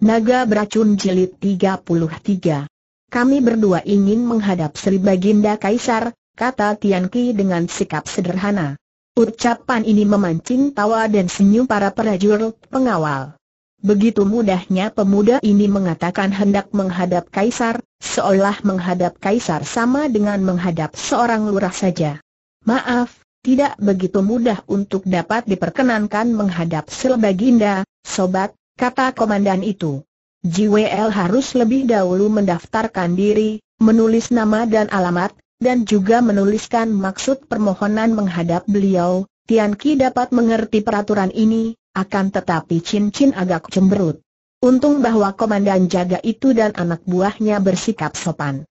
Naga Beracun Jilid 33 Kami berdua ingin menghadap Sri Baginda Kaisar, kata Tian Ki dengan sikap sederhana. Ucapan ini memancing tawa dan senyum para prajurit pengawal. Begitu mudahnya pemuda ini mengatakan hendak menghadap Kaisar, seolah menghadap Kaisar sama dengan menghadap seorang lurah saja. Maaf, tidak begitu mudah untuk dapat diperkenankan menghadap Sri Baginda, sobat, kata komandan itu. JWL harus lebih dahulu mendaftarkan diri, menulis nama dan alamat, dan juga menuliskan maksud permohonan menghadap beliau, Tianqi dapat mengerti peraturan ini, akan tetapi Chin Chin agak cemberut. Untung bahwa komandan jaga itu dan anak buahnya bersikap sopan.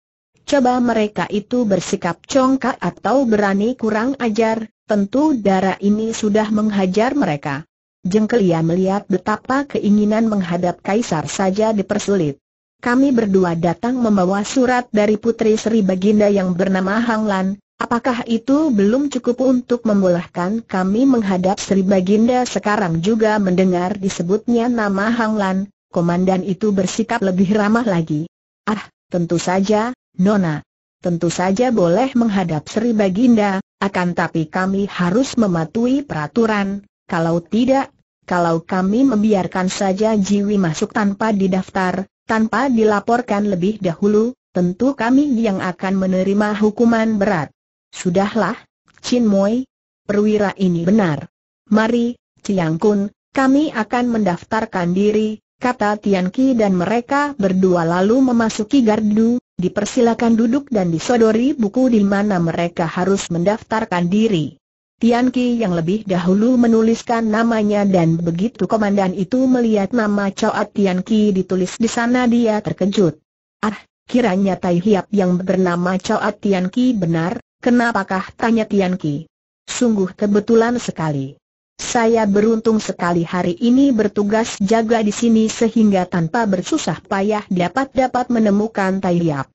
Coba mereka itu bersikap congkak atau berani kurang ajar, tentu darah ini sudah menghajar mereka jengkel ia melihat betapa keinginan menghadap Kaisar saja dipersulit. Kami berdua datang membawa surat dari Putri Sri Baginda yang bernama Hang Lan, apakah itu belum cukup untuk membolehkan kami menghadap Sri Baginda sekarang juga mendengar disebutnya nama Hang Lan, komandan itu bersikap lebih ramah lagi. Ah, tentu saja, Nona. Tentu saja boleh menghadap Sri Baginda, akan tapi kami harus mematuhi peraturan, kalau tidak, kalau kami membiarkan saja Jiwi masuk tanpa didaftar, tanpa dilaporkan lebih dahulu, tentu kami yang akan menerima hukuman berat. Sudahlah, Chin Moi, perwira ini benar. Mari, Ciang Kun, kami akan mendaftarkan diri, kata Tian Ki dan mereka berdua lalu memasuki gardu, dipersilakan duduk dan disodori buku di mana mereka harus mendaftarkan diri. Tian Ki yang lebih dahulu menuliskan namanya dan begitu komandan itu melihat nama Choa Tian Ki ditulis di sana dia terkejut. Ah, kiranya Tai Hiap yang bernama Choa Tian Ki benar, kenapakah tanya Tian Ki? Sungguh kebetulan sekali. Saya beruntung sekali hari ini bertugas jaga di sini sehingga tanpa bersusah payah dapat-dapat menemukan Tai Hiap.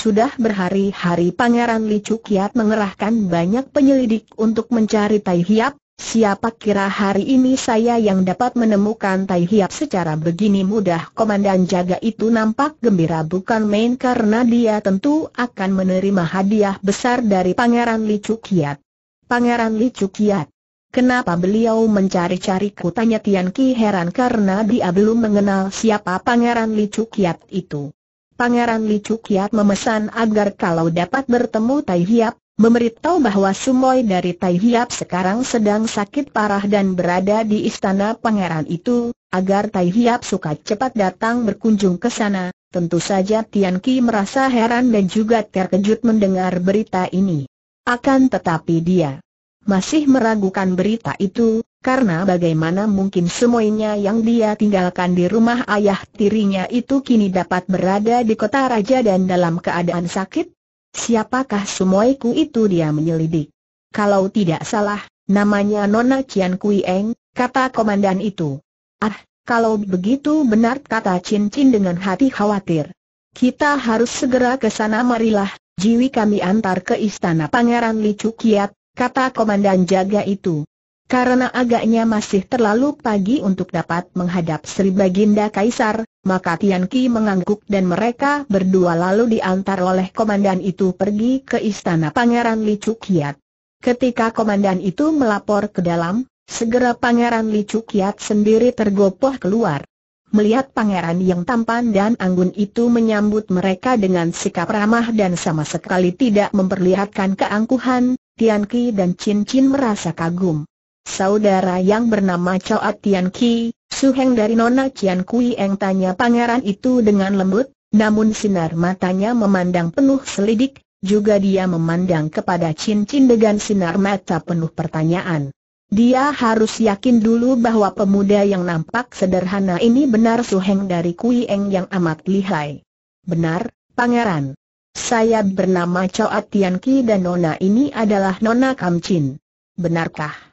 Sudah berhari-hari Pangeran Li Cukiat mengerahkan banyak penyelidik untuk mencari Tai Hiap, siapa kira hari ini saya yang dapat menemukan Tai Hiap secara begini mudah Komandan Jaga itu nampak gembira bukan main karena dia tentu akan menerima hadiah besar dari Pangeran Li Cukiat. Pangeran Li Cukiat Kenapa beliau mencari cari Kutanya Tian Ki heran karena dia belum mengenal siapa Pangeran Li Cukiat itu. Pangeran Li Cukiat memesan agar kalau dapat bertemu Tai Hiap, memberitahu bahwa Sumoy dari Tai Hiap sekarang sedang sakit parah dan berada di istana pangeran itu, agar Tai Hiap suka cepat datang berkunjung ke sana. Tentu saja Tian Ki merasa heran dan juga terkejut mendengar berita ini. Akan tetapi dia masih meragukan berita itu, karena bagaimana mungkin semuanya yang dia tinggalkan di rumah ayah tirinya itu kini dapat berada di kota raja dan dalam keadaan sakit? Siapakah semuaku itu dia menyelidik? Kalau tidak salah, namanya Nona Cian Kui Eng, kata komandan itu. Ah, kalau begitu benar kata Cincin Cin dengan hati khawatir. Kita harus segera ke sana marilah, jiwi kami antar ke istana Pangeran Licu Kiat, kata komandan jaga itu. Karena agaknya masih terlalu pagi untuk dapat menghadap Sri Baginda Kaisar, maka Tian Ki mengangguk dan mereka berdua lalu diantar oleh komandan itu pergi ke istana Pangeran Li Cukiat. Ketika komandan itu melapor ke dalam, segera Pangeran Li Cukiat sendiri tergopoh keluar. Melihat pangeran yang tampan dan anggun itu menyambut mereka dengan sikap ramah dan sama sekali tidak memperlihatkan keangkuhan, Tian Ki dan Chin Chin merasa kagum saudara yang bernama Choa Tian Ki, Su Heng dari Nona Cian Kui Eng tanya pangeran itu dengan lembut, namun sinar matanya memandang penuh selidik, juga dia memandang kepada Chin Chin dengan sinar mata penuh pertanyaan. Dia harus yakin dulu bahwa pemuda yang nampak sederhana ini benar Su Heng dari Kui Eng yang amat lihai. Benar, Pangeran. Saya bernama Choa Tian Ki dan Nona ini adalah Nona Kam Chin. Benarkah?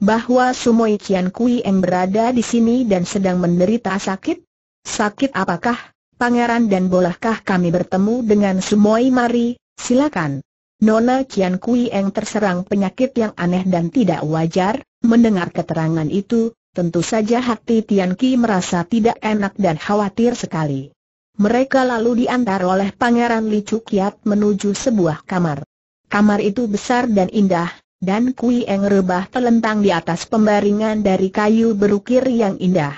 bahwa Sumoi Kian Kui eng berada di sini dan sedang menderita sakit? Sakit apakah, pangeran dan bolehkah kami bertemu dengan Sumoi Mari, silakan. Nona Kian Kui Eng terserang penyakit yang aneh dan tidak wajar, mendengar keterangan itu, tentu saja hati Tian Ki merasa tidak enak dan khawatir sekali. Mereka lalu diantar oleh Pangeran Li Cukiat menuju sebuah kamar. Kamar itu besar dan indah, dan Kui Eng rebah telentang di atas pembaringan dari kayu berukir yang indah.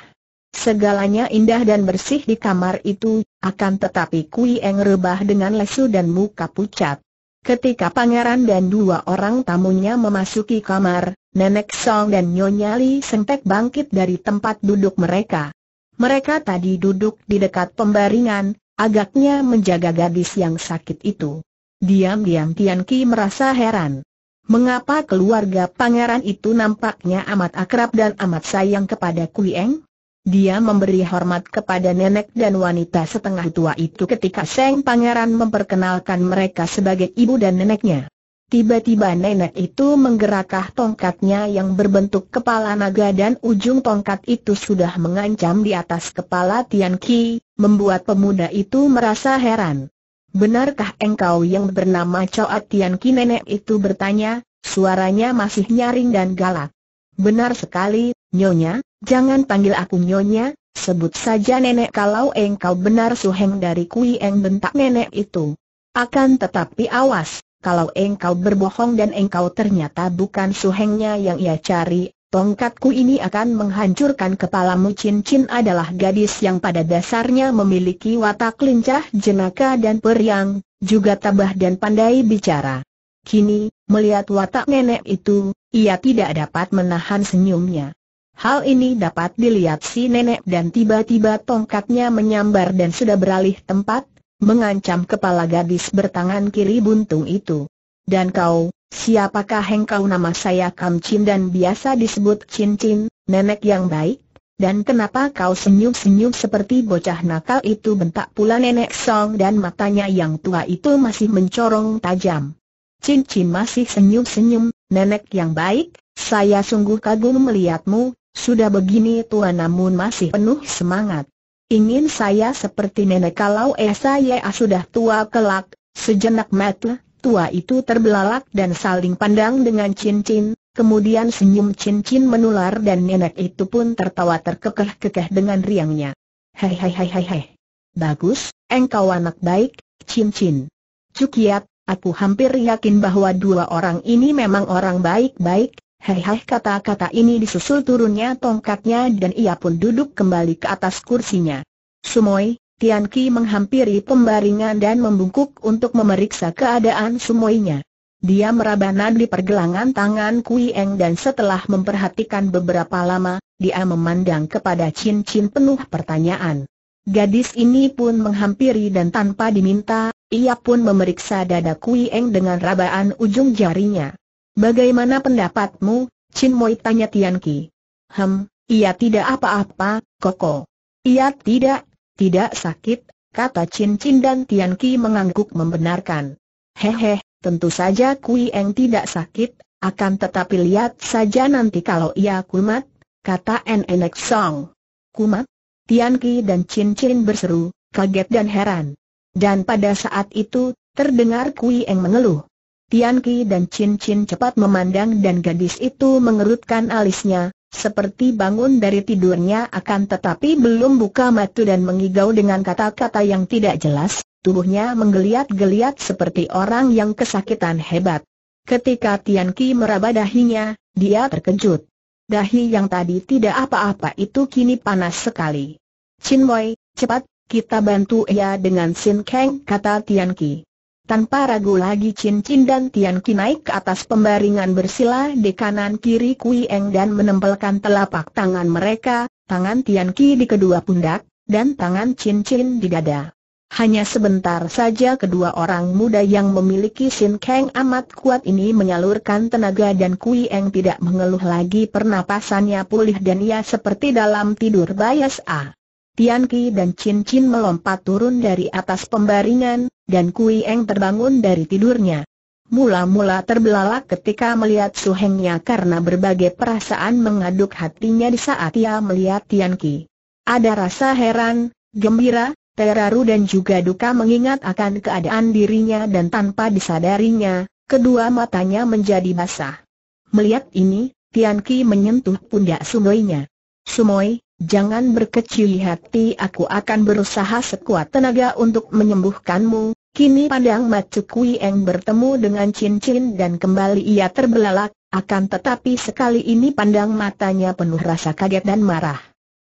Segalanya indah dan bersih di kamar itu, akan tetapi Kui Eng rebah dengan lesu dan muka pucat. Ketika pangeran dan dua orang tamunya memasuki kamar, Nenek Song dan Nyonya Li Sengtek bangkit dari tempat duduk mereka. Mereka tadi duduk di dekat pembaringan, agaknya menjaga gadis yang sakit itu. Diam-diam Tian Ki merasa heran mengapa keluarga pangeran itu nampaknya amat akrab dan amat sayang kepada Kui Eng? Dia memberi hormat kepada nenek dan wanita setengah tua itu ketika Seng Pangeran memperkenalkan mereka sebagai ibu dan neneknya. Tiba-tiba nenek itu menggerakkan tongkatnya yang berbentuk kepala naga dan ujung tongkat itu sudah mengancam di atas kepala Tian Ki, membuat pemuda itu merasa heran. Benarkah engkau yang bernama Cao Tian Ki nenek itu bertanya, suaranya masih nyaring dan galak. Benar sekali, Nyonya, jangan panggil aku Nyonya, sebut saja nenek kalau engkau benar suheng dari kui eng bentak nenek itu. Akan tetapi awas, kalau engkau berbohong dan engkau ternyata bukan suhengnya yang ia cari, Tongkatku ini akan menghancurkan kepalamu cincin adalah gadis yang pada dasarnya memiliki watak lincah jenaka dan periang, juga tabah dan pandai bicara. Kini, melihat watak nenek itu, ia tidak dapat menahan senyumnya. Hal ini dapat dilihat si nenek dan tiba-tiba tongkatnya menyambar dan sudah beralih tempat, mengancam kepala gadis bertangan kiri buntung itu. Dan kau, Siapakah engkau nama saya Kam Chin dan biasa disebut Chin Chin, nenek yang baik? Dan kenapa kau senyum-senyum seperti bocah nakal itu bentak pula nenek Song dan matanya yang tua itu masih mencorong tajam. Chin Chin masih senyum-senyum, nenek yang baik, saya sungguh kagum melihatmu, sudah begini tua namun masih penuh semangat. Ingin saya seperti nenek kalau Esa Ya sudah tua kelak, sejenak metla tua itu terbelalak dan saling pandang dengan cincin, kemudian senyum cincin menular dan nenek itu pun tertawa terkekeh-kekeh dengan riangnya. Hei hei hei hei hei. Bagus, engkau anak baik, cincin. Cukiat, aku hampir yakin bahwa dua orang ini memang orang baik-baik, Hei-hei kata-kata ini disusul turunnya tongkatnya dan ia pun duduk kembali ke atas kursinya. Sumoy, Tian Ki menghampiri pembaringan dan membungkuk untuk memeriksa keadaan semuanya. Dia meraba nadi pergelangan tangan Kui Eng dan setelah memperhatikan beberapa lama, dia memandang kepada Chin Chin penuh pertanyaan. Gadis ini pun menghampiri dan tanpa diminta, ia pun memeriksa dada Kui Eng dengan rabaan ujung jarinya. Bagaimana pendapatmu, Chin Moi tanya Tian Ki. Hem, ia tidak apa-apa, Koko. Ia tidak tidak sakit, kata Chin Chin dan Tian Ki mengangguk membenarkan. Hehe, tentu saja Kui Eng tidak sakit, akan tetapi lihat saja nanti kalau ia kumat, kata Nenek Song. Kumat? Tian Ki dan Chin Chin berseru, kaget dan heran. Dan pada saat itu, terdengar Kui Eng mengeluh. Tian Ki dan Chin Chin cepat memandang dan gadis itu mengerutkan alisnya, seperti bangun dari tidurnya akan tetapi belum buka mata dan mengigau dengan kata-kata yang tidak jelas, tubuhnya menggeliat-geliat seperti orang yang kesakitan hebat. Ketika Tian Ki meraba dahinya, dia terkejut. Dahi yang tadi tidak apa-apa itu kini panas sekali. Chin Moi, cepat, kita bantu ia dengan Sin Kang, kata Tian Ki. Tanpa ragu lagi cincin dan Tian Ki naik ke atas pembaringan bersila di kanan kiri Kui Eng dan menempelkan telapak tangan mereka, tangan Tian Ki di kedua pundak, dan tangan cincin di dada. Hanya sebentar saja kedua orang muda yang memiliki Sin Kang amat kuat ini menyalurkan tenaga dan Kui Eng tidak mengeluh lagi pernapasannya pulih dan ia seperti dalam tidur bayas A. Tian Ki dan Chin Chin melompat turun dari atas pembaringan, dan Kui Eng terbangun dari tidurnya. Mula-mula terbelalak ketika melihat Su Hengnya karena berbagai perasaan mengaduk hatinya di saat ia melihat Tian Ki. Ada rasa heran, gembira, teraru dan juga duka mengingat akan keadaan dirinya dan tanpa disadarinya, kedua matanya menjadi basah. Melihat ini, Tian Ki menyentuh pundak nya Sumoi, Jangan berkecil hati aku akan berusaha sekuat tenaga untuk menyembuhkanmu. Kini pandang Macu Kui Eng bertemu dengan Chin Chin dan kembali ia terbelalak, akan tetapi sekali ini pandang matanya penuh rasa kaget dan marah.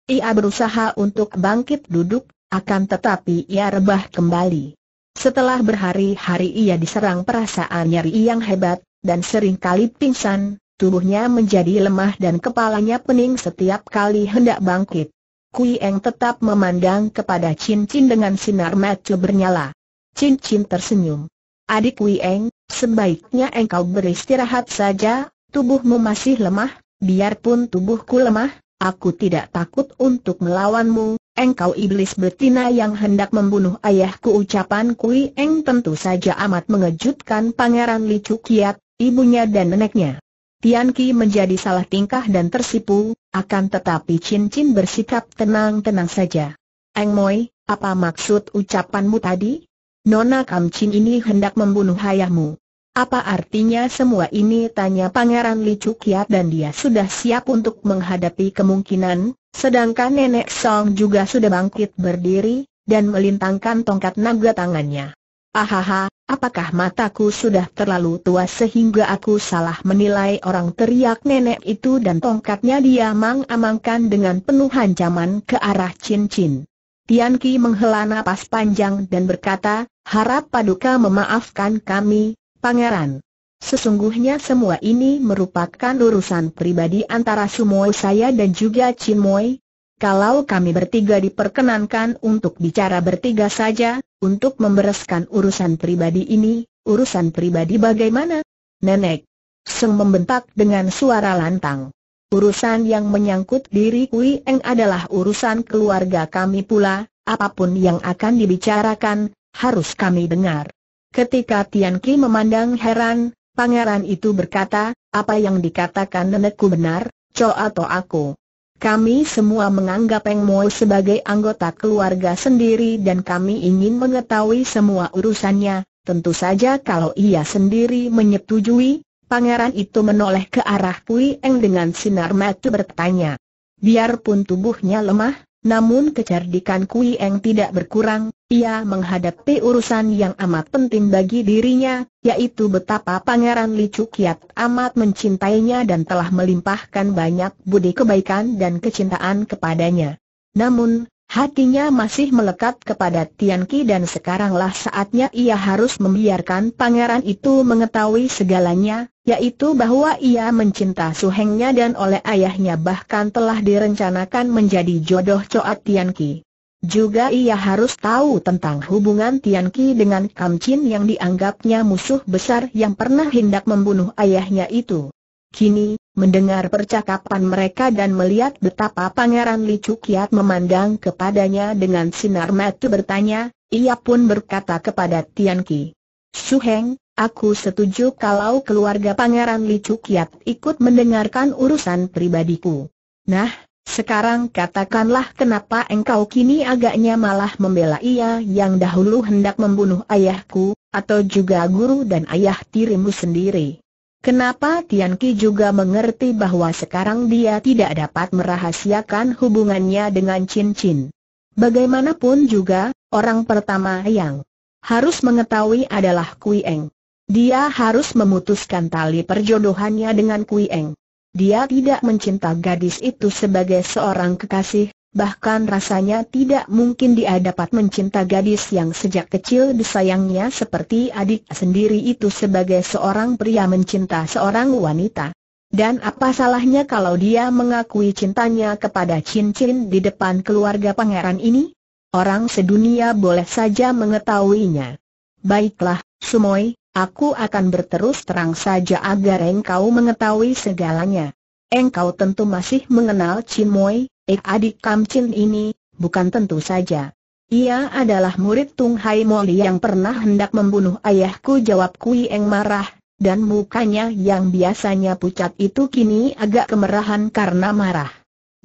Ia berusaha untuk bangkit duduk, akan tetapi ia rebah kembali. Setelah berhari-hari ia diserang perasaan nyeri yang hebat, dan sering kali pingsan, Tubuhnya menjadi lemah dan kepalanya pening setiap kali hendak bangkit. Kui Eng tetap memandang kepada cincin dengan sinar mata bernyala. Cincin tersenyum. Adik Kui Eng, sebaiknya engkau beristirahat saja, tubuhmu masih lemah, biarpun tubuhku lemah, aku tidak takut untuk melawanmu, engkau iblis betina yang hendak membunuh ayahku ucapan Kui Eng tentu saja amat mengejutkan Pangeran Licu Kiat, ibunya dan neneknya. Tian Ki menjadi salah tingkah dan tersipu, akan tetapi Chin Chin bersikap tenang-tenang saja. Eng Moi, apa maksud ucapanmu tadi? Nona Kam Chin ini hendak membunuh ayahmu. Apa artinya semua ini? Tanya Pangeran Li Cukiat dan dia sudah siap untuk menghadapi kemungkinan, sedangkan Nenek Song juga sudah bangkit berdiri, dan melintangkan tongkat naga tangannya. Ahaha, apakah mataku sudah terlalu tua sehingga aku salah menilai orang teriak nenek itu dan tongkatnya dia mang-amangkan dengan penuh ancaman ke arah cincin. Tian Ki menghela napas panjang dan berkata, harap paduka memaafkan kami, pangeran. Sesungguhnya semua ini merupakan urusan pribadi antara Sumoy saya dan juga Chin Moy. Kalau kami bertiga diperkenankan untuk bicara bertiga saja, untuk membereskan urusan pribadi ini, urusan pribadi bagaimana? Nenek, Seng membentak dengan suara lantang. Urusan yang menyangkut diri Kui Eng adalah urusan keluarga kami pula, apapun yang akan dibicarakan, harus kami dengar. Ketika Tian Ki memandang heran, pangeran itu berkata, apa yang dikatakan nenekku benar, co atau aku? Kami semua menganggap Peng Moi sebagai anggota keluarga sendiri dan kami ingin mengetahui semua urusannya, tentu saja kalau ia sendiri menyetujui, pangeran itu menoleh ke arah Pui Eng dengan sinar mata bertanya. Biarpun tubuhnya lemah, namun kecerdikan Kui Eng tidak berkurang, ia menghadapi urusan yang amat penting bagi dirinya, yaitu betapa Pangeran Li Cukiat amat mencintainya dan telah melimpahkan banyak budi kebaikan dan kecintaan kepadanya. Namun, hatinya masih melekat kepada Tian Ki dan sekaranglah saatnya ia harus membiarkan pangeran itu mengetahui segalanya, yaitu bahwa ia mencinta Hengnya dan oleh ayahnya bahkan telah direncanakan menjadi jodoh Coat Tian Ki. Juga ia harus tahu tentang hubungan Tian Ki dengan Kam Chin yang dianggapnya musuh besar yang pernah hendak membunuh ayahnya itu. Kini, mendengar percakapan mereka dan melihat betapa Pangeran Li Cukiat memandang kepadanya dengan sinar mata bertanya, ia pun berkata kepada Tian Ki, Suheng, Aku setuju kalau keluarga Pangeran Li ikut mendengarkan urusan pribadiku. Nah, sekarang katakanlah kenapa engkau kini agaknya malah membela ia yang dahulu hendak membunuh ayahku, atau juga guru dan ayah tirimu sendiri. Kenapa Tian Ki juga mengerti bahwa sekarang dia tidak dapat merahasiakan hubungannya dengan Chin Chin. Bagaimanapun juga, orang pertama yang harus mengetahui adalah Kui Eng. Dia harus memutuskan tali perjodohannya dengan Kui Eng. Dia tidak mencinta gadis itu sebagai seorang kekasih, bahkan rasanya tidak mungkin dia dapat mencinta gadis yang sejak kecil disayangnya seperti adik sendiri itu sebagai seorang pria mencinta seorang wanita. Dan apa salahnya kalau dia mengakui cintanya kepada cincin di depan keluarga pangeran ini? Orang sedunia boleh saja mengetahuinya. Baiklah, Sumoy, Aku akan berterus terang saja agar engkau mengetahui segalanya. Engkau tentu masih mengenal Chin Moy, ik eh, adik chin ini, bukan tentu saja. Ia adalah murid Tung Hai Moli yang pernah hendak membunuh ayahku jawab Kui Eng marah, dan mukanya yang biasanya pucat itu kini agak kemerahan karena marah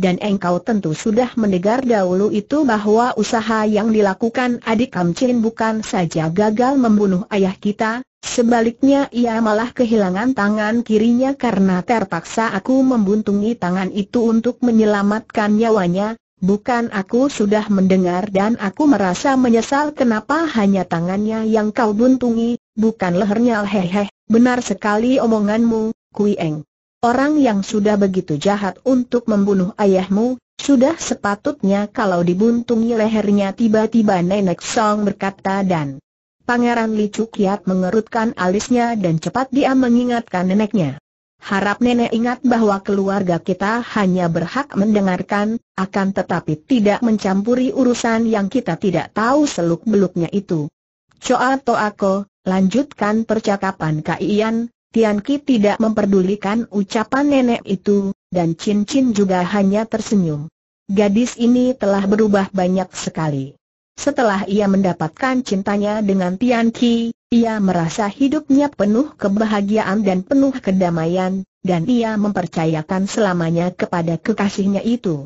dan engkau tentu sudah mendengar dahulu itu bahwa usaha yang dilakukan adik Kamcin bukan saja gagal membunuh ayah kita, sebaliknya ia malah kehilangan tangan kirinya karena terpaksa aku membuntungi tangan itu untuk menyelamatkan nyawanya, Bukan aku sudah mendengar dan aku merasa menyesal kenapa hanya tangannya yang kau buntungi, bukan lehernya hehehe, benar sekali omonganmu, Kui Eng. Orang yang sudah begitu jahat untuk membunuh ayahmu, sudah sepatutnya kalau dibuntungi lehernya tiba-tiba Nenek Song berkata dan Pangeran Li Cukiat mengerutkan alisnya dan cepat dia mengingatkan neneknya. Harap nenek ingat bahwa keluarga kita hanya berhak mendengarkan, akan tetapi tidak mencampuri urusan yang kita tidak tahu seluk-beluknya itu. Coa Toako, lanjutkan percakapan Ian, Tian Ki tidak memperdulikan ucapan nenek itu, dan Chin Chin juga hanya tersenyum. Gadis ini telah berubah banyak sekali. Setelah ia mendapatkan cintanya dengan Tian Ki, ia merasa hidupnya penuh kebahagiaan dan penuh kedamaian, dan ia mempercayakan selamanya kepada kekasihnya itu.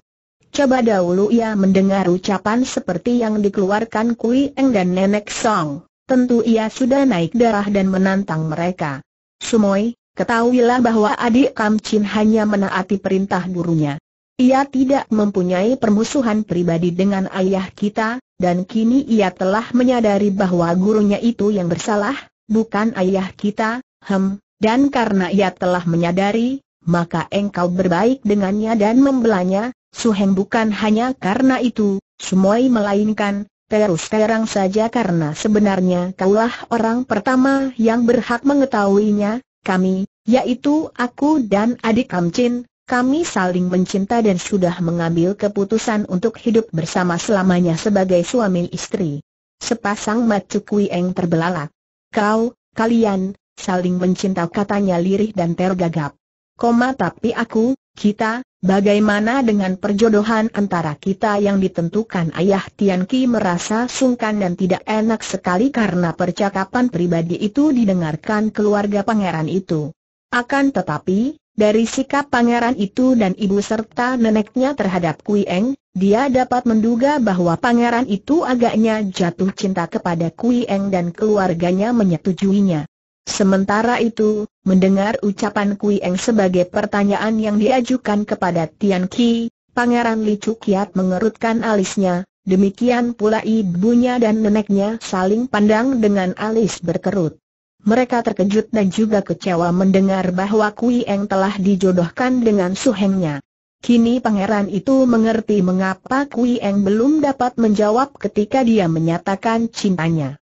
Coba dahulu ia mendengar ucapan seperti yang dikeluarkan Kui Eng dan Nenek Song, tentu ia sudah naik darah dan menantang mereka. Sumoy, ketahuilah bahwa adik Kam Chin hanya menaati perintah gurunya. Ia tidak mempunyai permusuhan pribadi dengan ayah kita, dan kini ia telah menyadari bahwa gurunya itu yang bersalah, bukan ayah kita, hem, dan karena ia telah menyadari, maka engkau berbaik dengannya dan membelanya, Suheng bukan hanya karena itu, Sumoy melainkan, terus terang saja karena sebenarnya kaulah orang pertama yang berhak mengetahuinya, kami, yaitu aku dan adik Kamcin, kami saling mencinta dan sudah mengambil keputusan untuk hidup bersama selamanya sebagai suami istri. Sepasang macu kuieng terbelalak. Kau, kalian, saling mencinta katanya lirih dan tergagap. Koma tapi aku, kita, bagaimana dengan perjodohan antara kita yang ditentukan ayah Tian Ki merasa sungkan dan tidak enak sekali karena percakapan pribadi itu didengarkan keluarga pangeran itu. Akan tetapi, dari sikap pangeran itu dan ibu serta neneknya terhadap Kui Eng, dia dapat menduga bahwa pangeran itu agaknya jatuh cinta kepada Kui Eng dan keluarganya menyetujuinya. Sementara itu, mendengar ucapan Kui Eng sebagai pertanyaan yang diajukan kepada Tian Ki, Pangeran Li Cukiat mengerutkan alisnya, demikian pula ibunya dan neneknya saling pandang dengan alis berkerut. Mereka terkejut dan juga kecewa mendengar bahwa Kui Eng telah dijodohkan dengan suhengnya. Kini pangeran itu mengerti mengapa Kui Eng belum dapat menjawab ketika dia menyatakan cintanya.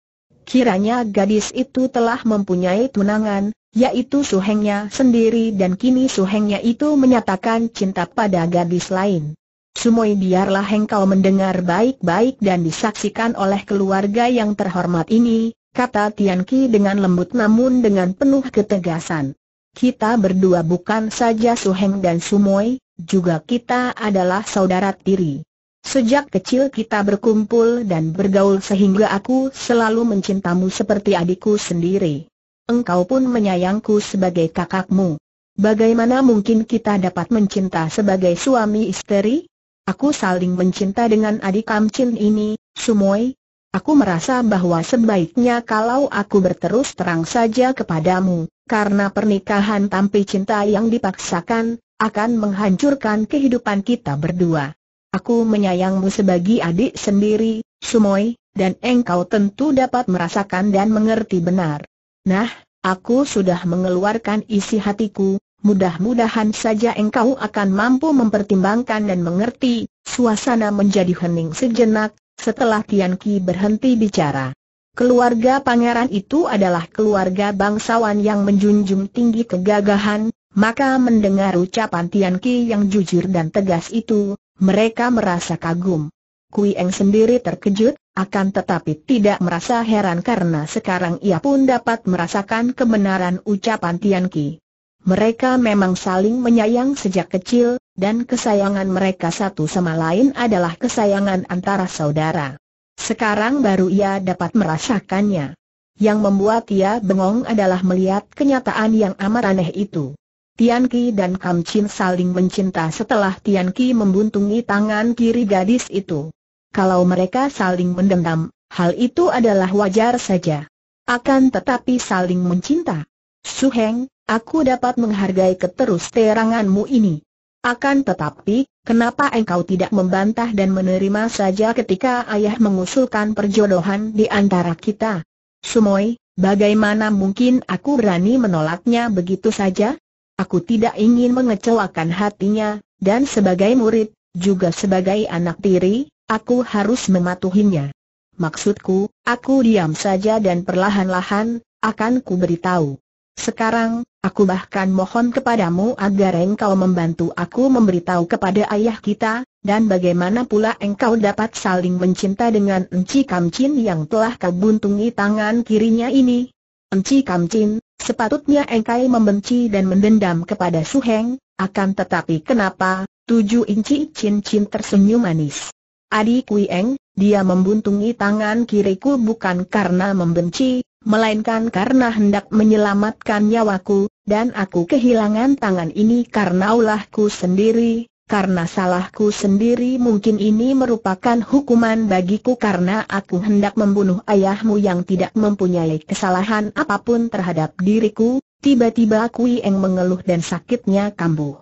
Kiranya gadis itu telah mempunyai tunangan, yaitu suhengnya sendiri dan kini suhengnya itu menyatakan cinta pada gadis lain. Sumoi biarlah engkau mendengar baik-baik dan disaksikan oleh keluarga yang terhormat ini, kata Tian Ki dengan lembut namun dengan penuh ketegasan. Kita berdua bukan saja Suheng dan Sumoi, juga kita adalah saudara tiri. Sejak kecil kita berkumpul dan bergaul sehingga aku selalu mencintamu seperti adikku sendiri. Engkau pun menyayangku sebagai kakakmu. Bagaimana mungkin kita dapat mencinta sebagai suami istri? Aku saling mencinta dengan adik Kamcin ini, Sumoy, Aku merasa bahwa sebaiknya kalau aku berterus terang saja kepadamu, karena pernikahan tanpa cinta yang dipaksakan, akan menghancurkan kehidupan kita berdua. Aku menyayangmu sebagai adik sendiri, Sumoy, dan engkau tentu dapat merasakan dan mengerti benar. Nah, aku sudah mengeluarkan isi hatiku, mudah-mudahan saja engkau akan mampu mempertimbangkan dan mengerti. Suasana menjadi hening sejenak, setelah Tian Ki berhenti bicara. Keluarga pangeran itu adalah keluarga bangsawan yang menjunjung tinggi kegagahan, maka mendengar ucapan Tian Ki yang jujur dan tegas itu, mereka merasa kagum. Kui Eng sendiri terkejut, akan tetapi tidak merasa heran karena sekarang ia pun dapat merasakan kebenaran ucapan Tian Ki. Mereka memang saling menyayang sejak kecil, dan kesayangan mereka satu sama lain adalah kesayangan antara saudara. Sekarang baru ia dapat merasakannya. Yang membuat ia bengong adalah melihat kenyataan yang amat aneh itu. Tian Ki dan Kam Chin saling mencinta setelah Tian Ki membuntungi tangan kiri gadis itu. Kalau mereka saling mendendam, hal itu adalah wajar saja. Akan tetapi saling mencinta. Su Heng, aku dapat menghargai keterus teranganmu ini. Akan tetapi, kenapa engkau tidak membantah dan menerima saja ketika ayah mengusulkan perjodohan di antara kita? Sumoy, bagaimana mungkin aku berani menolaknya begitu saja? Aku tidak ingin mengecewakan hatinya, dan sebagai murid, juga sebagai anak tiri, aku harus mematuhinya. Maksudku, aku diam saja dan perlahan-lahan, akan ku beritahu. Sekarang, aku bahkan mohon kepadamu agar engkau membantu aku memberitahu kepada ayah kita, dan bagaimana pula engkau dapat saling mencinta dengan Enci Kamcin yang telah kebuntungi tangan kirinya ini? Enci Kamcin, Sepatutnya Engkai membenci dan mendendam kepada Su Heng, akan tetapi kenapa, tujuh inci cincin tersenyum manis. Adi Kui Eng, dia membuntungi tangan kiriku bukan karena membenci, melainkan karena hendak menyelamatkan nyawaku, dan aku kehilangan tangan ini karena ulahku sendiri, karena salahku sendiri mungkin ini merupakan hukuman bagiku karena aku hendak membunuh ayahmu yang tidak mempunyai kesalahan apapun terhadap diriku, tiba-tiba Kui Eng mengeluh dan sakitnya kambuh.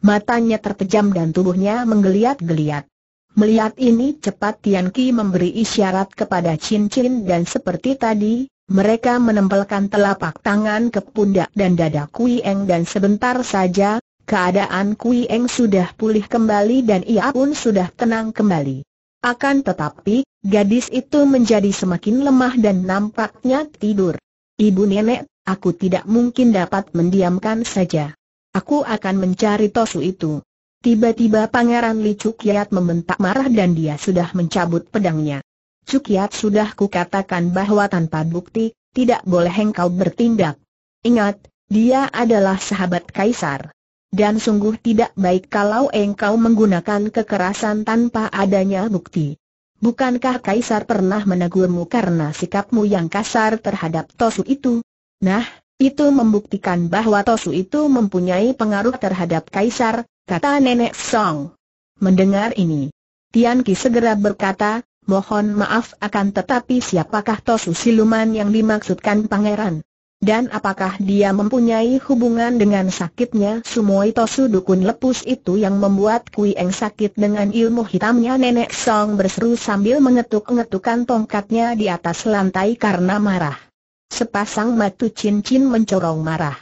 Matanya terpejam dan tubuhnya menggeliat-geliat. Melihat ini cepat Tian Ki memberi isyarat kepada Chin Chin dan seperti tadi, mereka menempelkan telapak tangan ke pundak dan dada Kui Eng dan sebentar saja, Keadaan Kui Eng sudah pulih kembali dan ia pun sudah tenang kembali. Akan tetapi, gadis itu menjadi semakin lemah dan nampaknya tidur. Ibu nenek, aku tidak mungkin dapat mendiamkan saja. Aku akan mencari Tosu itu. Tiba-tiba Pangeran Li Cukiat membentak marah dan dia sudah mencabut pedangnya. Cukiat sudah kukatakan bahwa tanpa bukti, tidak boleh engkau bertindak. Ingat, dia adalah sahabat kaisar dan sungguh tidak baik kalau engkau menggunakan kekerasan tanpa adanya bukti. Bukankah Kaisar pernah menegurmu karena sikapmu yang kasar terhadap Tosu itu? Nah, itu membuktikan bahwa Tosu itu mempunyai pengaruh terhadap Kaisar, kata Nenek Song. Mendengar ini, Tian Ki segera berkata, mohon maaf akan tetapi siapakah Tosu siluman yang dimaksudkan pangeran? Dan apakah dia mempunyai hubungan dengan sakitnya Sumoi Tosu Dukun Lepus itu yang membuat Kui Eng sakit dengan ilmu hitamnya Nenek Song berseru sambil mengetuk-ngetukan tongkatnya di atas lantai karena marah. Sepasang matu cincin mencorong marah.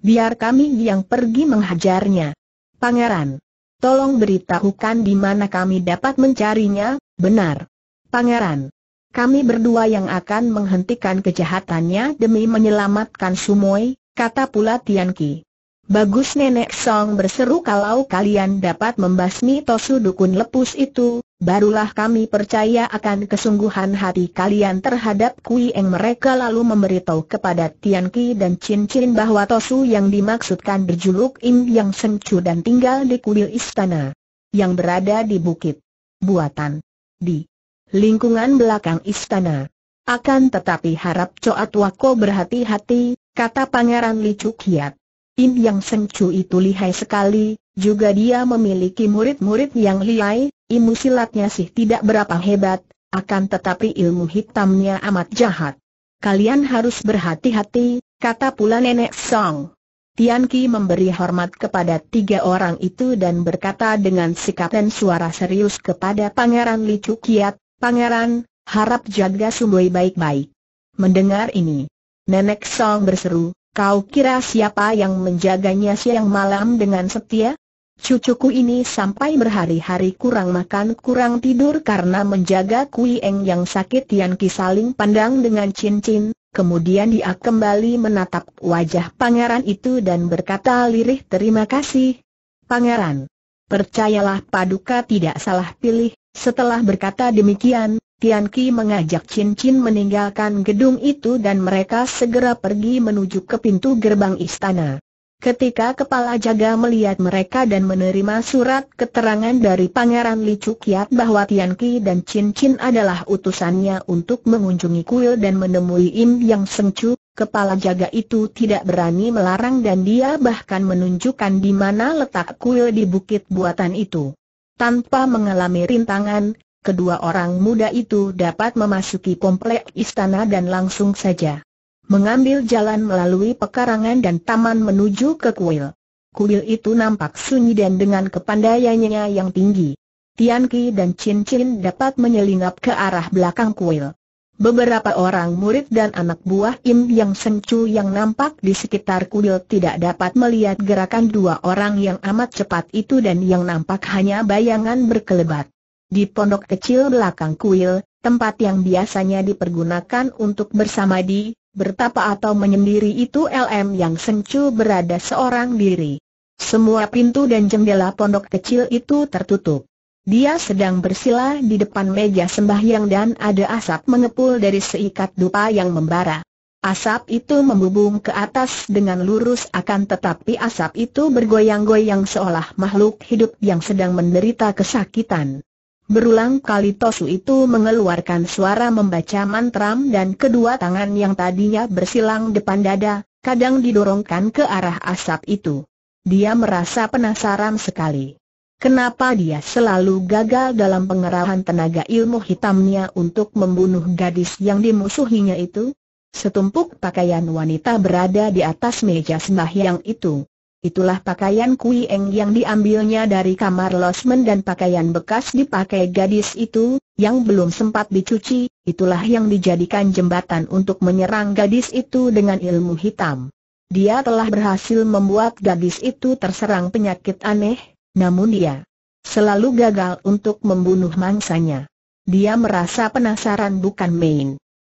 Biar kami yang pergi menghajarnya. Pangeran, tolong beritahukan di mana kami dapat mencarinya, benar. Pangeran, kami berdua yang akan menghentikan kejahatannya demi menyelamatkan Sumoi, kata pula Tian Ki. Bagus Nenek Song berseru kalau kalian dapat membasmi Tosu Dukun Lepus itu, barulah kami percaya akan kesungguhan hati kalian terhadap Kui Eng mereka lalu memberitahu kepada Tian Ki dan Chin Chin bahwa Tosu yang dimaksudkan berjuluk Im Yang Sencu dan tinggal di kuil istana yang berada di bukit buatan di lingkungan belakang istana. Akan tetapi harap Coat Wako berhati-hati, kata Pangeran Li Cukiat. Im Yang Seng itu lihai sekali, juga dia memiliki murid-murid yang lihai, ilmu silatnya sih tidak berapa hebat, akan tetapi ilmu hitamnya amat jahat. Kalian harus berhati-hati, kata pula Nenek Song. Tian Ki memberi hormat kepada tiga orang itu dan berkata dengan sikap dan suara serius kepada Pangeran Li Cukiat, Pangeran, harap jaga Sumboi baik-baik. Mendengar ini, Nenek Song berseru, kau kira siapa yang menjaganya siang malam dengan setia? Cucuku ini sampai berhari-hari kurang makan kurang tidur karena menjaga Kui Eng yang sakit Tian Ki saling pandang dengan cincin, kemudian dia kembali menatap wajah pangeran itu dan berkata lirih terima kasih. Pangeran, percayalah paduka tidak salah pilih, setelah berkata demikian, Tian Ki mengajak Chin Chin meninggalkan gedung itu dan mereka segera pergi menuju ke pintu gerbang istana. Ketika kepala jaga melihat mereka dan menerima surat keterangan dari Pangeran Li Chukiat bahwa Tian Ki dan Chin Chin adalah utusannya untuk mengunjungi kuil dan menemui Im Yang Seng Chu, kepala jaga itu tidak berani melarang dan dia bahkan menunjukkan di mana letak kuil di bukit buatan itu. Tanpa mengalami rintangan, kedua orang muda itu dapat memasuki komplek istana dan langsung saja mengambil jalan melalui pekarangan dan taman menuju ke kuil. Kuil itu nampak sunyi dan dengan kepandaiannya yang tinggi. Tian Ki dan Chin Chin dapat menyelinap ke arah belakang kuil. Beberapa orang murid dan anak buah Im Yang Sencu yang nampak di sekitar kuil tidak dapat melihat gerakan dua orang yang amat cepat itu dan yang nampak hanya bayangan berkelebat. Di pondok kecil belakang kuil, tempat yang biasanya dipergunakan untuk bersama di, bertapa atau menyendiri itu LM Yang Sencu berada seorang diri. Semua pintu dan jendela pondok kecil itu tertutup. Dia sedang bersila di depan meja sembahyang dan ada asap mengepul dari seikat dupa yang membara. Asap itu membubung ke atas dengan lurus akan tetapi asap itu bergoyang-goyang seolah makhluk hidup yang sedang menderita kesakitan. Berulang kali Tosu itu mengeluarkan suara membaca mantram dan kedua tangan yang tadinya bersilang depan dada, kadang didorongkan ke arah asap itu. Dia merasa penasaran sekali. Kenapa dia selalu gagal dalam pengerahan tenaga ilmu hitamnya untuk membunuh gadis yang dimusuhinya itu? Setumpuk pakaian wanita berada di atas meja sembahyang itu. Itulah pakaian Kui Eng yang diambilnya dari kamar losmen dan pakaian bekas dipakai gadis itu, yang belum sempat dicuci, itulah yang dijadikan jembatan untuk menyerang gadis itu dengan ilmu hitam. Dia telah berhasil membuat gadis itu terserang penyakit aneh, namun dia selalu gagal untuk membunuh mangsanya. Dia merasa penasaran bukan main.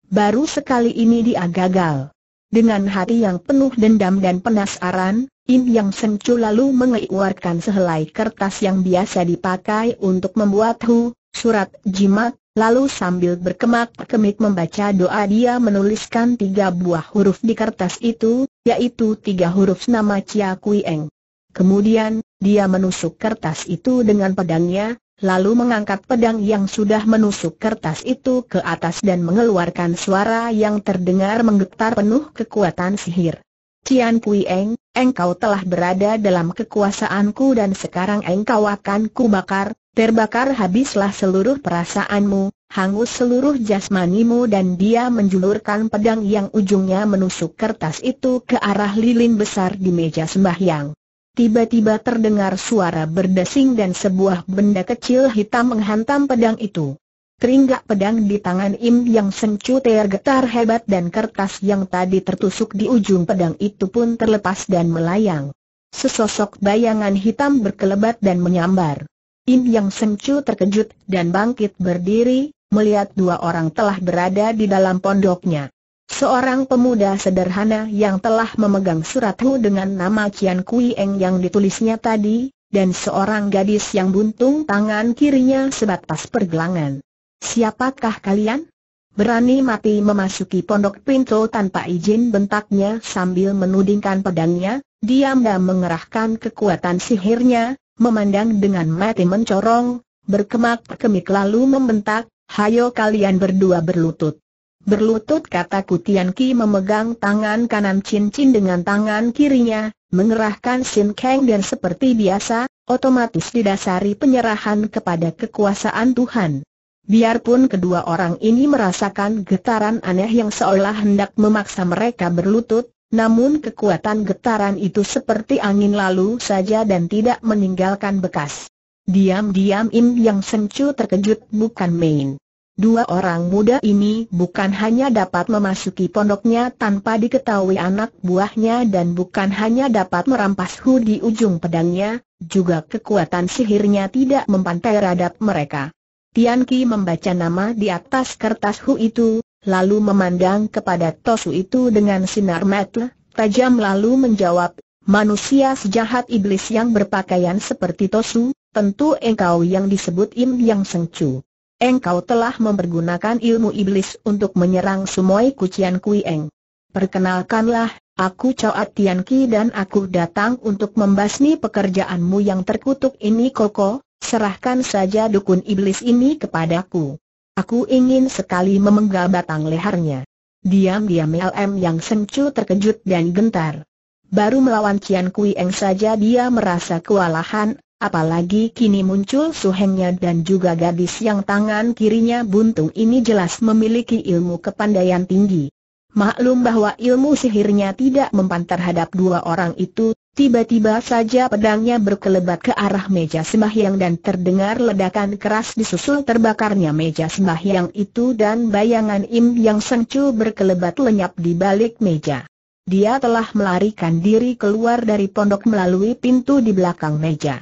Baru sekali ini dia gagal. Dengan hati yang penuh dendam dan penasaran, Im Yang Sencu lalu mengeluarkan sehelai kertas yang biasa dipakai untuk membuat hu, surat jimat, lalu sambil berkemak-kemik membaca doa dia menuliskan tiga buah huruf di kertas itu, yaitu tiga huruf nama Chia Kui Eng. Kemudian, dia menusuk kertas itu dengan pedangnya, lalu mengangkat pedang yang sudah menusuk kertas itu ke atas dan mengeluarkan suara yang terdengar menggetar penuh kekuatan sihir. Tian Kui Eng, engkau telah berada dalam kekuasaanku dan sekarang engkau akan kubakar, terbakar habislah seluruh perasaanmu, hangus seluruh jasmanimu dan dia menjulurkan pedang yang ujungnya menusuk kertas itu ke arah lilin besar di meja sembahyang tiba-tiba terdengar suara berdesing dan sebuah benda kecil hitam menghantam pedang itu. Teringgak pedang di tangan Im yang sencu tergetar hebat dan kertas yang tadi tertusuk di ujung pedang itu pun terlepas dan melayang. Sesosok bayangan hitam berkelebat dan menyambar. Im yang sencu terkejut dan bangkit berdiri, melihat dua orang telah berada di dalam pondoknya. Seorang pemuda sederhana yang telah memegang suratmu dengan nama Qian Kui Eng yang ditulisnya tadi, dan seorang gadis yang buntung tangan kirinya sebatas pergelangan. Siapakah kalian? Berani mati memasuki pondok pintu tanpa izin bentaknya sambil menudingkan pedangnya, diam dan mengerahkan kekuatan sihirnya, memandang dengan mati mencorong, berkemak-kemik lalu membentak, hayo kalian berdua berlutut. Berlutut kata Kutianki Ki memegang tangan kanan cincin dengan tangan kirinya, mengerahkan Sin Kang dan seperti biasa, otomatis didasari penyerahan kepada kekuasaan Tuhan. Biarpun kedua orang ini merasakan getaran aneh yang seolah hendak memaksa mereka berlutut, namun kekuatan getaran itu seperti angin lalu saja dan tidak meninggalkan bekas. Diam-diam Im Yang Sencu terkejut bukan main. Dua orang muda ini bukan hanya dapat memasuki pondoknya tanpa diketahui anak buahnya dan bukan hanya dapat merampas Hu di ujung pedangnya, juga kekuatan sihirnya tidak mempan terhadap mereka. Tian Ki membaca nama di atas kertas Hu itu, lalu memandang kepada Tosu itu dengan sinar mata tajam lalu menjawab, manusia sejahat iblis yang berpakaian seperti Tosu, tentu engkau yang disebut Im Yang Sengcu engkau telah mempergunakan ilmu iblis untuk menyerang semua Kucian Kui Eng. Perkenalkanlah, aku Choa Tian Ki dan aku datang untuk membasmi pekerjaanmu yang terkutuk ini Koko, serahkan saja dukun iblis ini kepadaku. Aku ingin sekali memenggal batang lehernya. Diam-diam LM yang sencu terkejut dan gentar. Baru melawan Cian Kui Eng saja dia merasa kewalahan, Apalagi kini muncul suhengnya dan juga gadis yang tangan kirinya buntung ini jelas memiliki ilmu kepandaian tinggi. Maklum bahwa ilmu sihirnya tidak mempan terhadap dua orang itu, tiba-tiba saja pedangnya berkelebat ke arah meja sembahyang dan terdengar ledakan keras disusul terbakarnya meja sembahyang itu dan bayangan Im Yang Sengcu berkelebat lenyap di balik meja. Dia telah melarikan diri keluar dari pondok melalui pintu di belakang meja.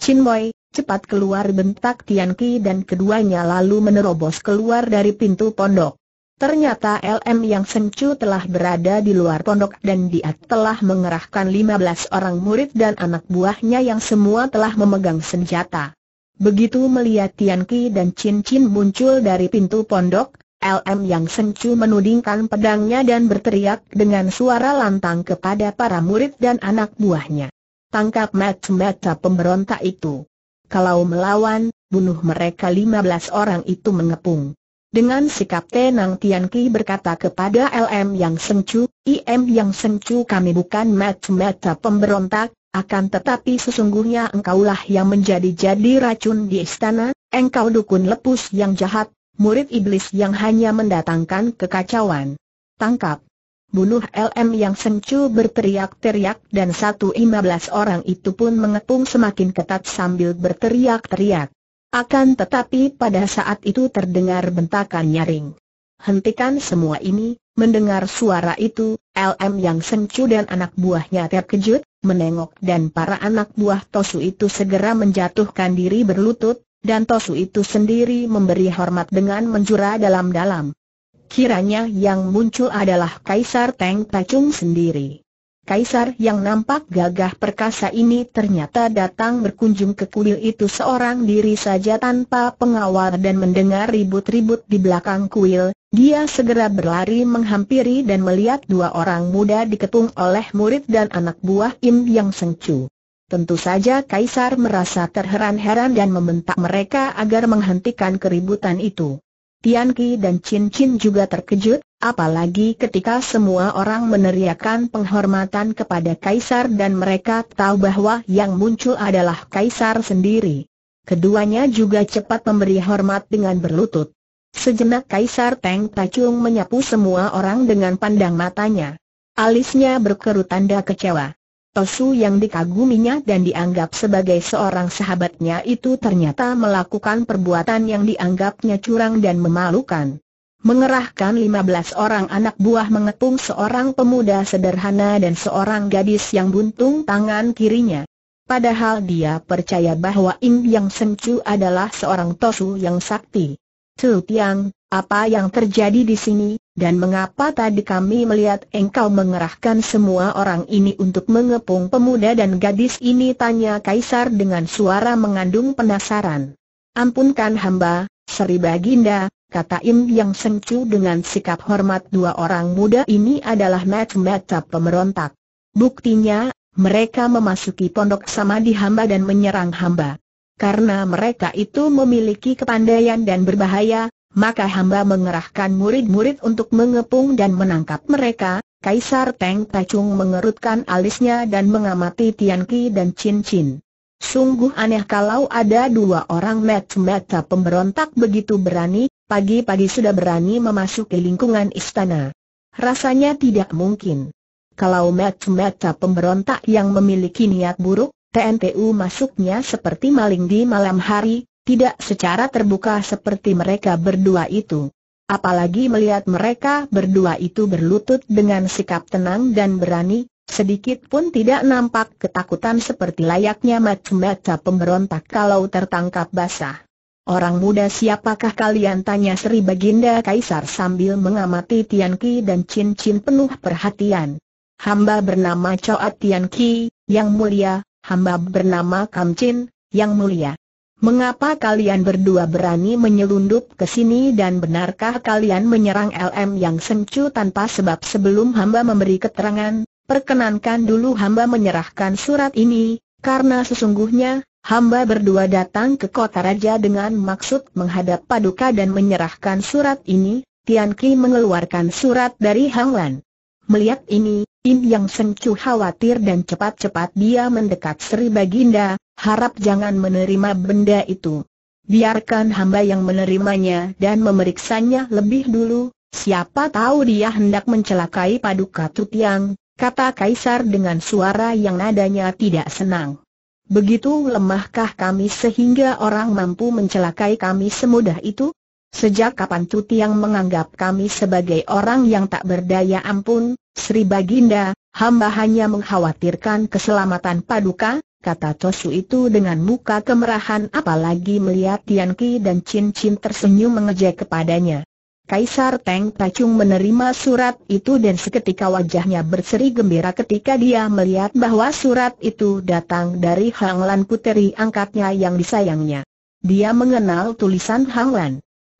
Chin Boy, cepat keluar bentak Tian Ki dan keduanya lalu menerobos keluar dari pintu pondok. Ternyata LM yang sencu telah berada di luar pondok dan dia telah mengerahkan 15 orang murid dan anak buahnya yang semua telah memegang senjata. Begitu melihat Tian Ki dan Chin Chin muncul dari pintu pondok, LM yang sencu menudingkan pedangnya dan berteriak dengan suara lantang kepada para murid dan anak buahnya tangkap mata-mata pemberontak itu. Kalau melawan, bunuh mereka 15 orang itu mengepung. Dengan sikap tenang Tian Ki berkata kepada LM yang sengcu, IM yang sengcu kami bukan mata-mata pemberontak, akan tetapi sesungguhnya engkaulah yang menjadi-jadi racun di istana, engkau dukun lepus yang jahat, murid iblis yang hanya mendatangkan kekacauan. Tangkap! Bunuh LM yang sencu berteriak-teriak dan satu lima belas orang itu pun mengepung semakin ketat sambil berteriak-teriak. Akan tetapi pada saat itu terdengar bentakan nyaring. Hentikan semua ini, mendengar suara itu, LM yang sencu dan anak buahnya terkejut, menengok dan para anak buah Tosu itu segera menjatuhkan diri berlutut, dan Tosu itu sendiri memberi hormat dengan menjura dalam-dalam kiranya yang muncul adalah Kaisar Teng Tacung sendiri. Kaisar yang nampak gagah perkasa ini ternyata datang berkunjung ke kuil itu seorang diri saja tanpa pengawal dan mendengar ribut-ribut di belakang kuil, dia segera berlari menghampiri dan melihat dua orang muda diketung oleh murid dan anak buah Im yang sengcu. Tentu saja Kaisar merasa terheran-heran dan membentak mereka agar menghentikan keributan itu. Tian Ki dan Chin Chin juga terkejut, apalagi ketika semua orang meneriakan penghormatan kepada Kaisar dan mereka tahu bahwa yang muncul adalah Kaisar sendiri. Keduanya juga cepat memberi hormat dengan berlutut. Sejenak Kaisar Teng Tachung menyapu semua orang dengan pandang matanya. Alisnya berkerut tanda kecewa. Tosu yang dikaguminya dan dianggap sebagai seorang sahabatnya itu ternyata melakukan perbuatan yang dianggapnya curang dan memalukan. Mengerahkan 15 orang anak buah mengepung seorang pemuda sederhana dan seorang gadis yang buntung tangan kirinya. Padahal dia percaya bahwa Im Yang Sencu adalah seorang Tosu yang sakti. Tu Tiang, apa yang terjadi di sini? Dan mengapa tadi kami melihat engkau mengerahkan semua orang ini untuk mengepung pemuda dan gadis ini? Tanya Kaisar dengan suara mengandung penasaran. Ampunkan hamba, Sri Baginda, kata Im Yang Sengcu dengan sikap hormat dua orang muda ini adalah macam-macam pemberontak. Buktinya, mereka memasuki pondok sama di hamba dan menyerang hamba. Karena mereka itu memiliki kepandaian dan berbahaya, maka hamba mengerahkan murid-murid untuk mengepung dan menangkap mereka. Kaisar Teng Tacung mengerutkan alisnya dan mengamati Tian Ki dan Chin Chin. Sungguh aneh kalau ada dua orang mata-mata pemberontak begitu berani, pagi-pagi sudah berani memasuki lingkungan istana. Rasanya tidak mungkin. Kalau mata-mata pemberontak yang memiliki niat buruk, TNTU masuknya seperti maling di malam hari, tidak secara terbuka seperti mereka berdua itu. Apalagi melihat mereka berdua itu berlutut dengan sikap tenang dan berani, sedikit pun tidak nampak ketakutan seperti layaknya macam-macam pemberontak kalau tertangkap basah. Orang muda siapakah kalian tanya Sri Baginda Kaisar sambil mengamati Tian Ki dan Chin Chin penuh perhatian. Hamba bernama Choat Tian Ki, yang mulia, hamba bernama Kam Chin, yang mulia. Mengapa kalian berdua berani menyelundup ke sini dan benarkah kalian menyerang LM yang sencu tanpa sebab sebelum hamba memberi keterangan? Perkenankan dulu hamba menyerahkan surat ini, karena sesungguhnya, hamba berdua datang ke kota raja dengan maksud menghadap paduka dan menyerahkan surat ini, Tian Ki mengeluarkan surat dari Hang Lan. Melihat ini, Im Yang sengcu khawatir dan cepat-cepat dia mendekat Sri Baginda, harap jangan menerima benda itu. Biarkan hamba yang menerimanya dan memeriksanya lebih dulu, siapa tahu dia hendak mencelakai Paduka Tutiang, kata Kaisar dengan suara yang nadanya tidak senang. Begitu lemahkah kami sehingga orang mampu mencelakai kami semudah itu? Sejak kapan Tutiang menganggap kami sebagai orang yang tak berdaya ampun, Sri Baginda, hamba hanya mengkhawatirkan keselamatan Paduka, kata Tosu itu dengan muka kemerahan apalagi melihat Tian Ki dan Chin Chin tersenyum mengejek kepadanya. Kaisar Teng Tacung menerima surat itu dan seketika wajahnya berseri gembira ketika dia melihat bahwa surat itu datang dari Hang Lan puteri angkatnya yang disayangnya. Dia mengenal tulisan Hang Lan.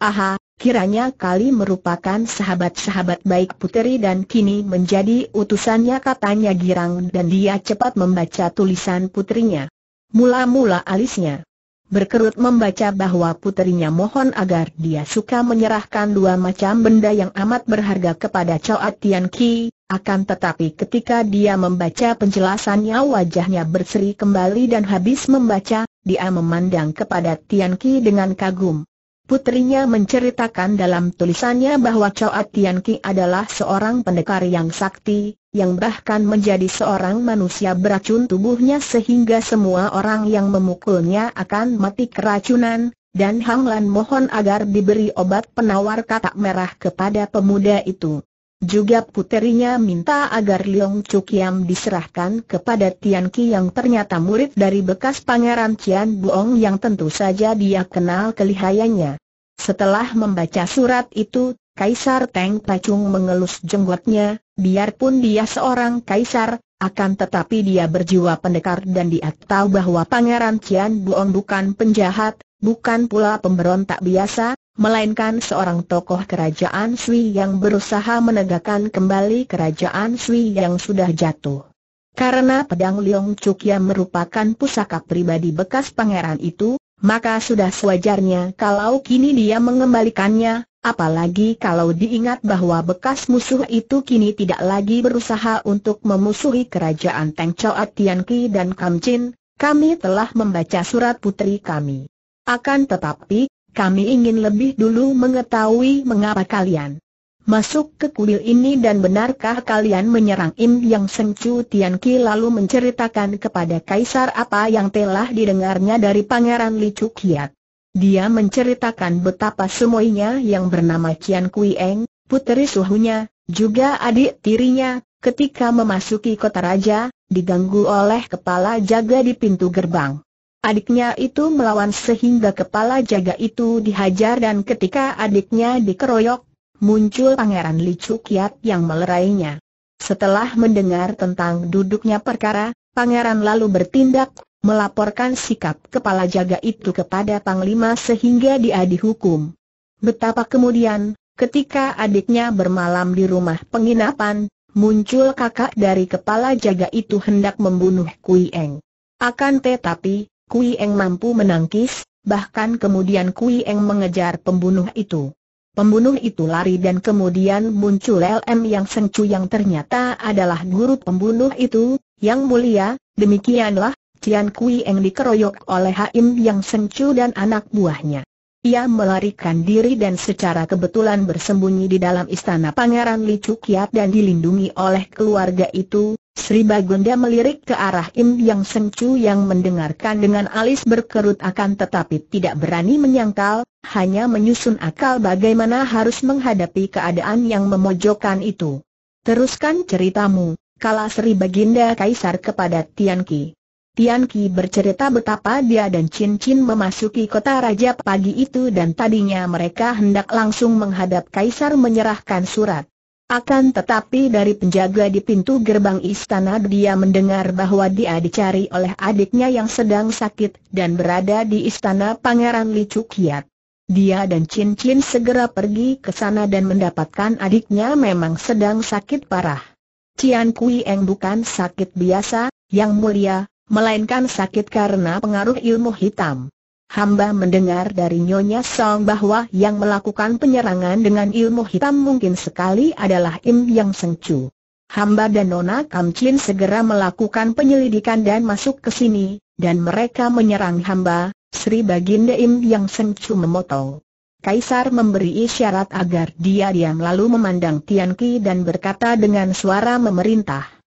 Aha, kiranya Kali merupakan sahabat-sahabat baik puteri dan kini menjadi utusannya katanya girang dan dia cepat membaca tulisan putrinya. Mula-mula alisnya berkerut membaca bahwa puterinya mohon agar dia suka menyerahkan dua macam benda yang amat berharga kepada Choa Tian Ki, akan tetapi ketika dia membaca penjelasannya wajahnya berseri kembali dan habis membaca, dia memandang kepada Tian Ki dengan kagum. Putrinya menceritakan dalam tulisannya bahwa Choa Tian Ki adalah seorang pendekar yang sakti, yang bahkan menjadi seorang manusia beracun tubuhnya sehingga semua orang yang memukulnya akan mati keracunan, dan Hang Lan mohon agar diberi obat penawar katak merah kepada pemuda itu. Juga puterinya minta agar Leong Cukiam diserahkan kepada Tian Ki yang ternyata murid dari bekas pangeran Cian Buong yang tentu saja dia kenal kelihayannya. Setelah membaca surat itu, Kaisar Teng Pacung mengelus jenggotnya, biarpun dia seorang kaisar, akan tetapi dia berjiwa pendekar dan dia tahu bahwa pangeran Cian Buong bukan penjahat, bukan pula pemberontak biasa, melainkan seorang tokoh kerajaan Sui yang berusaha menegakkan kembali kerajaan Sui yang sudah jatuh. Karena pedang Liong yang merupakan pusaka pribadi bekas pangeran itu, maka sudah sewajarnya kalau kini dia mengembalikannya, apalagi kalau diingat bahwa bekas musuh itu kini tidak lagi berusaha untuk memusuhi kerajaan Teng Choa Tian Ki dan Kam Chin, kami telah membaca surat putri kami. Akan tetapi, kami ingin lebih dulu mengetahui mengapa kalian masuk ke kuil ini dan benarkah kalian menyerang Im Yang Sencu Tian lalu menceritakan kepada Kaisar apa yang telah didengarnya dari Pangeran Li Chukiat. Dia menceritakan betapa semuanya yang bernama Qian Kuieng, Eng, puteri suhunya, juga adik tirinya, ketika memasuki kota raja, diganggu oleh kepala jaga di pintu gerbang. Adiknya itu melawan sehingga kepala jaga itu dihajar dan ketika adiknya dikeroyok, muncul Pangeran Li kiat yang melerainya. Setelah mendengar tentang duduknya perkara, Pangeran lalu bertindak, melaporkan sikap kepala jaga itu kepada Panglima sehingga dia dihukum. Betapa kemudian, ketika adiknya bermalam di rumah penginapan, muncul kakak dari kepala jaga itu hendak membunuh Kui Eng. Akan tetapi, Kui Eng mampu menangkis, bahkan kemudian Kui Eng mengejar pembunuh itu. Pembunuh itu lari dan kemudian muncul LM yang sengcu yang ternyata adalah guru pembunuh itu, yang mulia, demikianlah, Cian Kui Eng dikeroyok oleh Haim yang sengcu dan anak buahnya. Ia melarikan diri dan secara kebetulan bersembunyi di dalam istana Pangeran Li Cukiat dan dilindungi oleh keluarga itu. Sri Bagunda melirik ke arah Im Yang Sengcu yang mendengarkan dengan alis berkerut akan tetapi tidak berani menyangkal, hanya menyusun akal bagaimana harus menghadapi keadaan yang memojokkan itu. Teruskan ceritamu, kala Sri Baginda Kaisar kepada Tian Ki. Tian Ki bercerita betapa dia dan Chin Chin memasuki kota raja pagi itu dan tadinya mereka hendak langsung menghadap kaisar menyerahkan surat. Akan tetapi dari penjaga di pintu gerbang istana dia mendengar bahwa dia dicari oleh adiknya yang sedang sakit dan berada di istana Pangeran Li Dia dan Chin Chin segera pergi ke sana dan mendapatkan adiknya memang sedang sakit parah. Cian Kui Eng bukan sakit biasa, yang mulia, melainkan sakit karena pengaruh ilmu hitam. Hamba mendengar dari Nyonya Song bahwa yang melakukan penyerangan dengan ilmu hitam mungkin sekali adalah Im Yang Sengcu. Hamba dan Nona Kam Chin segera melakukan penyelidikan dan masuk ke sini, dan mereka menyerang hamba, Sri Baginda Im Yang Sengcu memotong. Kaisar memberi isyarat agar dia diam lalu memandang Tian Ki dan berkata dengan suara memerintah.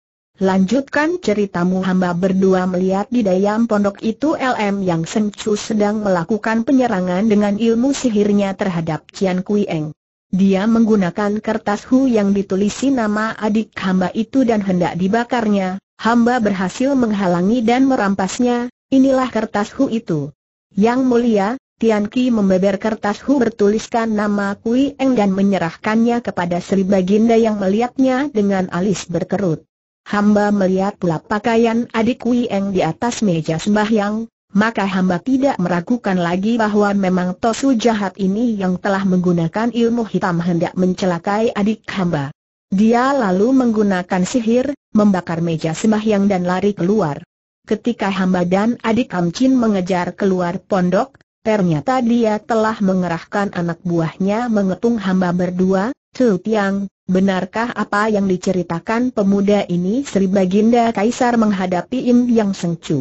Lanjutkan ceritamu hamba berdua melihat di dayam pondok itu LM yang sencu sedang melakukan penyerangan dengan ilmu sihirnya terhadap Cian Kui Eng. Dia menggunakan kertas hu yang ditulisi nama adik hamba itu dan hendak dibakarnya, hamba berhasil menghalangi dan merampasnya, inilah kertas hu itu. Yang mulia, Tian Ki membeber kertas hu bertuliskan nama Kui Eng dan menyerahkannya kepada Sri Baginda yang melihatnya dengan alis berkerut hamba melihat pula pakaian adik Wieng di atas meja sembahyang, maka hamba tidak meragukan lagi bahwa memang Tosu jahat ini yang telah menggunakan ilmu hitam hendak mencelakai adik hamba. Dia lalu menggunakan sihir, membakar meja sembahyang dan lari keluar. Ketika hamba dan adik Kamcin mengejar keluar pondok, ternyata dia telah mengerahkan anak buahnya mengepung hamba berdua, Tu Tiang, benarkah apa yang diceritakan pemuda ini Sri Baginda Kaisar menghadapi Im Yang Sengcu?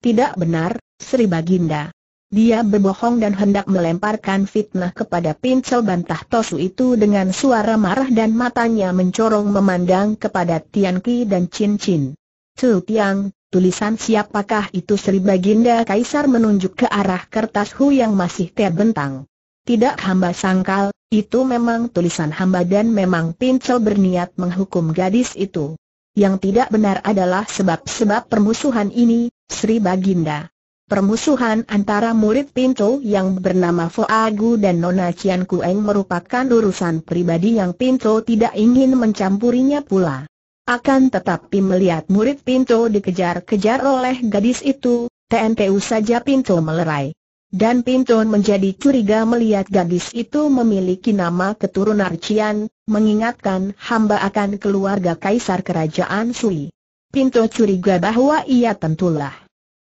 Tidak benar, Sri Baginda. Dia berbohong dan hendak melemparkan fitnah kepada pincel bantah Tosu itu dengan suara marah dan matanya mencorong memandang kepada Tian Ki dan Chin Chin. Tu Tiang, tulisan siapakah itu Sri Baginda Kaisar menunjuk ke arah kertas Hu yang masih terbentang. Tidak hamba sangkal, itu memang tulisan hamba dan memang Pincel berniat menghukum gadis itu. Yang tidak benar adalah sebab-sebab permusuhan ini, Sri Baginda. Permusuhan antara murid Pinto yang bernama Foagu dan Nona Cian Kueng merupakan urusan pribadi yang Pinto tidak ingin mencampurinya pula. Akan tetapi melihat murid Pinto dikejar-kejar oleh gadis itu, TNTU saja Pinto melerai. Dan Pintu menjadi curiga melihat gadis itu memiliki nama keturunan Cian, mengingatkan hamba akan keluarga kaisar kerajaan Sui. Pinto curiga bahwa ia tentulah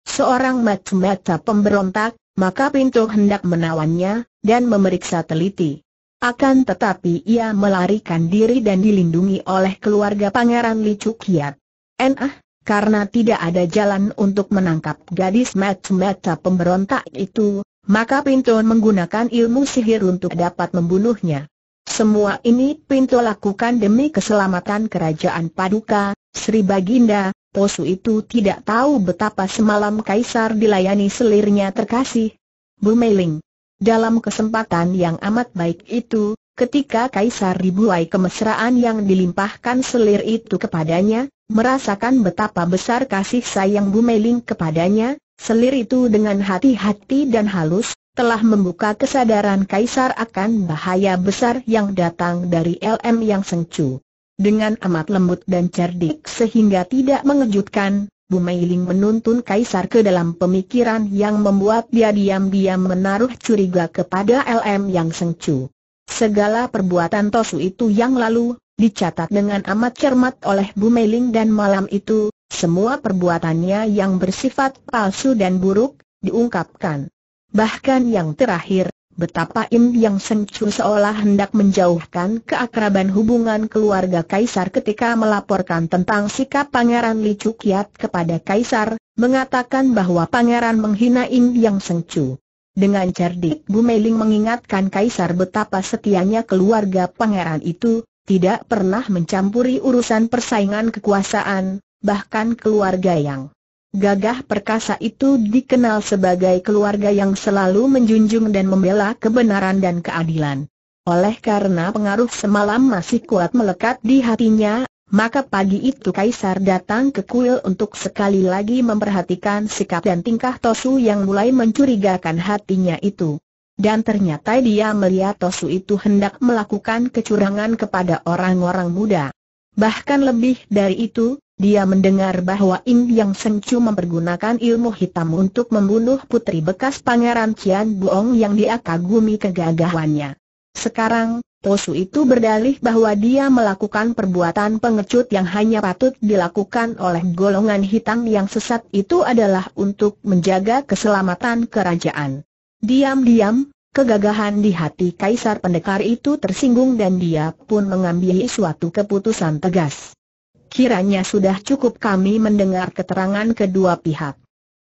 seorang mata-mata pemberontak, maka Pinto hendak menawannya, dan memeriksa teliti. Akan tetapi ia melarikan diri dan dilindungi oleh keluarga Pangeran Licukiat. Enah, karena tidak ada jalan untuk menangkap gadis mata-mata pemberontak itu, maka Pinto menggunakan ilmu sihir untuk dapat membunuhnya. Semua ini Pinto lakukan demi keselamatan kerajaan Paduka, Sri Baginda, Posu itu tidak tahu betapa semalam Kaisar dilayani selirnya terkasih. Bu Bumeling. Dalam kesempatan yang amat baik itu, Ketika Kaisar dibuai kemesraan yang dilimpahkan selir itu kepadanya, merasakan betapa besar kasih sayang Bu Meiling kepadanya, selir itu dengan hati-hati dan halus, telah membuka kesadaran Kaisar akan bahaya besar yang datang dari LM yang sengcu. Dengan amat lembut dan cerdik sehingga tidak mengejutkan, Bu Meiling menuntun Kaisar ke dalam pemikiran yang membuat dia diam-diam menaruh curiga kepada LM yang sengcu. Segala perbuatan Tosu itu yang lalu, dicatat dengan amat cermat oleh Bu Meiling dan malam itu, semua perbuatannya yang bersifat palsu dan buruk, diungkapkan. Bahkan yang terakhir, betapa Im Yang sengcu seolah hendak menjauhkan keakraban hubungan keluarga Kaisar ketika melaporkan tentang sikap Pangeran Li Cukiat kepada Kaisar, mengatakan bahwa Pangeran menghina Im Yang sengcu. Dengan cerdik Bu Meiling mengingatkan Kaisar betapa setianya keluarga pangeran itu, tidak pernah mencampuri urusan persaingan kekuasaan, bahkan keluarga yang gagah perkasa itu dikenal sebagai keluarga yang selalu menjunjung dan membela kebenaran dan keadilan. Oleh karena pengaruh semalam masih kuat melekat di hatinya, maka pagi itu Kaisar datang ke kuil untuk sekali lagi memperhatikan sikap dan tingkah Tosu yang mulai mencurigakan hatinya itu. Dan ternyata dia melihat Tosu itu hendak melakukan kecurangan kepada orang-orang muda. Bahkan lebih dari itu, dia mendengar bahwa Im Yang sengcu mempergunakan ilmu hitam untuk membunuh putri bekas pangeran Qian Buong yang dia kagumi kegagahannya. Sekarang, Posu itu berdalih bahwa dia melakukan perbuatan pengecut yang hanya patut dilakukan oleh golongan hitam yang sesat itu adalah untuk menjaga keselamatan kerajaan. Diam-diam, kegagahan di hati kaisar pendekar itu tersinggung dan dia pun mengambil suatu keputusan tegas. Kiranya sudah cukup kami mendengar keterangan kedua pihak.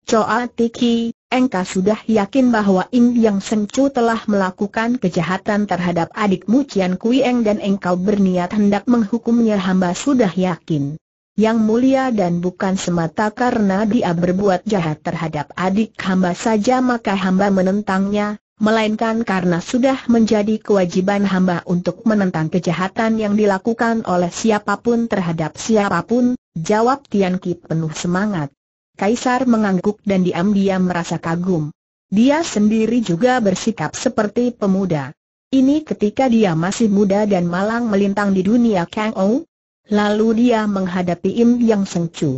Choa Tiki, engkau sudah yakin bahwa Ing Yang Sengcu telah melakukan kejahatan terhadap adikmu Cian Kui dan engkau berniat hendak menghukumnya hamba sudah yakin. Yang mulia dan bukan semata karena dia berbuat jahat terhadap adik hamba saja maka hamba menentangnya, melainkan karena sudah menjadi kewajiban hamba untuk menentang kejahatan yang dilakukan oleh siapapun terhadap siapapun, jawab Tian Ki penuh semangat. Kaisar mengangguk dan diam-diam merasa kagum. Dia sendiri juga bersikap seperti pemuda. Ini ketika dia masih muda dan malang melintang di dunia Kang Ou. Lalu dia menghadapi Im Yang Sengcu.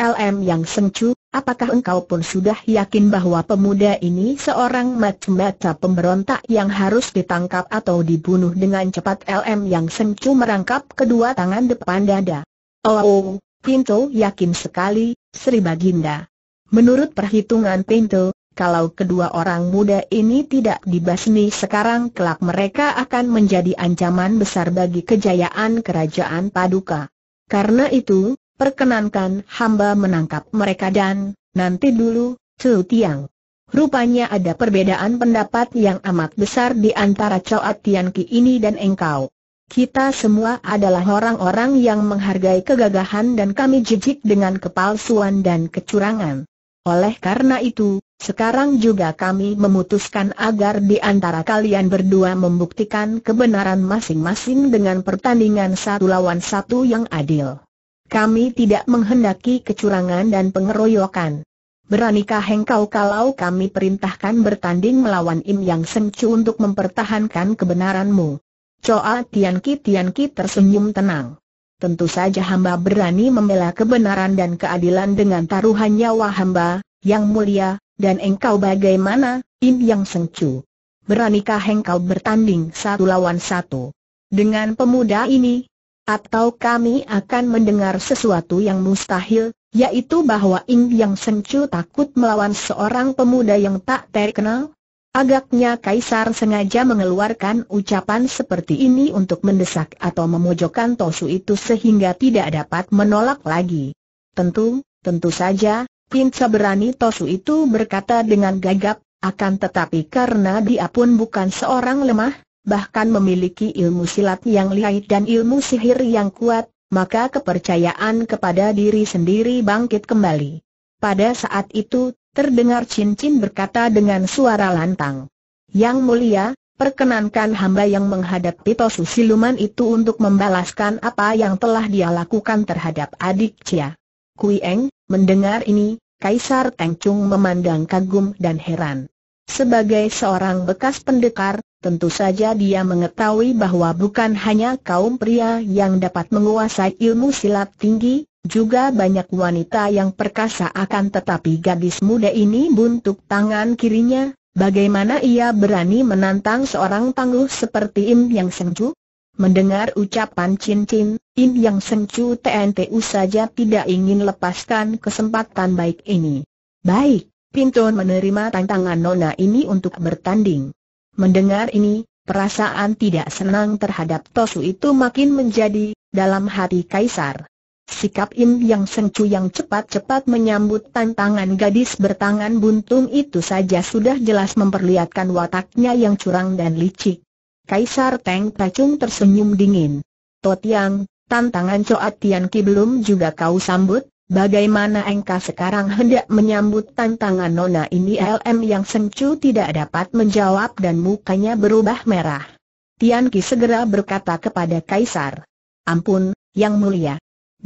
LM Yang Sengcu, apakah engkau pun sudah yakin bahwa pemuda ini seorang macam-macam pemberontak yang harus ditangkap atau dibunuh dengan cepat LM Yang Sengcu merangkap kedua tangan depan dada. Oh, oh, Pinto yakin sekali, Sri Baginda. Menurut perhitungan Pinto, kalau kedua orang muda ini tidak dibasmi sekarang kelak mereka akan menjadi ancaman besar bagi kejayaan kerajaan Paduka. Karena itu, perkenankan hamba menangkap mereka dan, nanti dulu, Cu Tiang. Rupanya ada perbedaan pendapat yang amat besar di antara Choat Tian Ki ini dan engkau. Kita semua adalah orang-orang yang menghargai kegagahan dan kami jijik dengan kepalsuan dan kecurangan. Oleh karena itu, sekarang juga kami memutuskan agar di antara kalian berdua membuktikan kebenaran masing-masing dengan pertandingan satu lawan satu yang adil. Kami tidak menghendaki kecurangan dan pengeroyokan. Beranikah engkau kalau kami perintahkan bertanding melawan Im Yang Semcu untuk mempertahankan kebenaranmu? Ki Tianqi Tianqi tersenyum tenang. Tentu saja hamba berani membela kebenaran dan keadilan dengan taruhan nyawa hamba, yang mulia, dan engkau bagaimana, In Yang Sengcu? Beranikah engkau bertanding satu lawan satu? Dengan pemuda ini? Atau kami akan mendengar sesuatu yang mustahil, yaitu bahwa Ing Yang Sengcu takut melawan seorang pemuda yang tak terkenal? Agaknya Kaisar sengaja mengeluarkan ucapan seperti ini untuk mendesak atau memojokkan Tosu itu sehingga tidak dapat menolak lagi. Tentu, tentu saja, Pinca berani Tosu itu berkata dengan gagap, akan tetapi karena dia pun bukan seorang lemah, bahkan memiliki ilmu silat yang lihai dan ilmu sihir yang kuat, maka kepercayaan kepada diri sendiri bangkit kembali. Pada saat itu, Terdengar cincin berkata dengan suara lantang. Yang mulia, perkenankan hamba yang menghadapi Tosu Siluman itu untuk membalaskan apa yang telah dia lakukan terhadap adik Cia. Kui mendengar ini, Kaisar Tengcung memandang kagum dan heran. Sebagai seorang bekas pendekar, tentu saja dia mengetahui bahwa bukan hanya kaum pria yang dapat menguasai ilmu silat tinggi, juga banyak wanita yang perkasa akan tetapi gadis muda ini buntuk tangan kirinya, bagaimana ia berani menantang seorang tangguh seperti Im Yang Sengcu? Mendengar ucapan Cin Cin, Im Yang Sengcu TNTU saja tidak ingin lepaskan kesempatan baik ini. Baik, Pintu menerima tantangan Nona ini untuk bertanding. Mendengar ini, perasaan tidak senang terhadap Tosu itu makin menjadi dalam hati Kaisar. Sikap Im Yang Sengcu yang cepat-cepat menyambut tantangan gadis bertangan buntung itu saja sudah jelas memperlihatkan wataknya yang curang dan licik. Kaisar Teng Pacung tersenyum dingin. Totiang, tantangan Coat Tian Ki belum juga kau sambut, bagaimana engkau sekarang hendak menyambut tantangan nona ini LM Yang Sengcu tidak dapat menjawab dan mukanya berubah merah. Tian Ki segera berkata kepada Kaisar. Ampun, Yang Mulia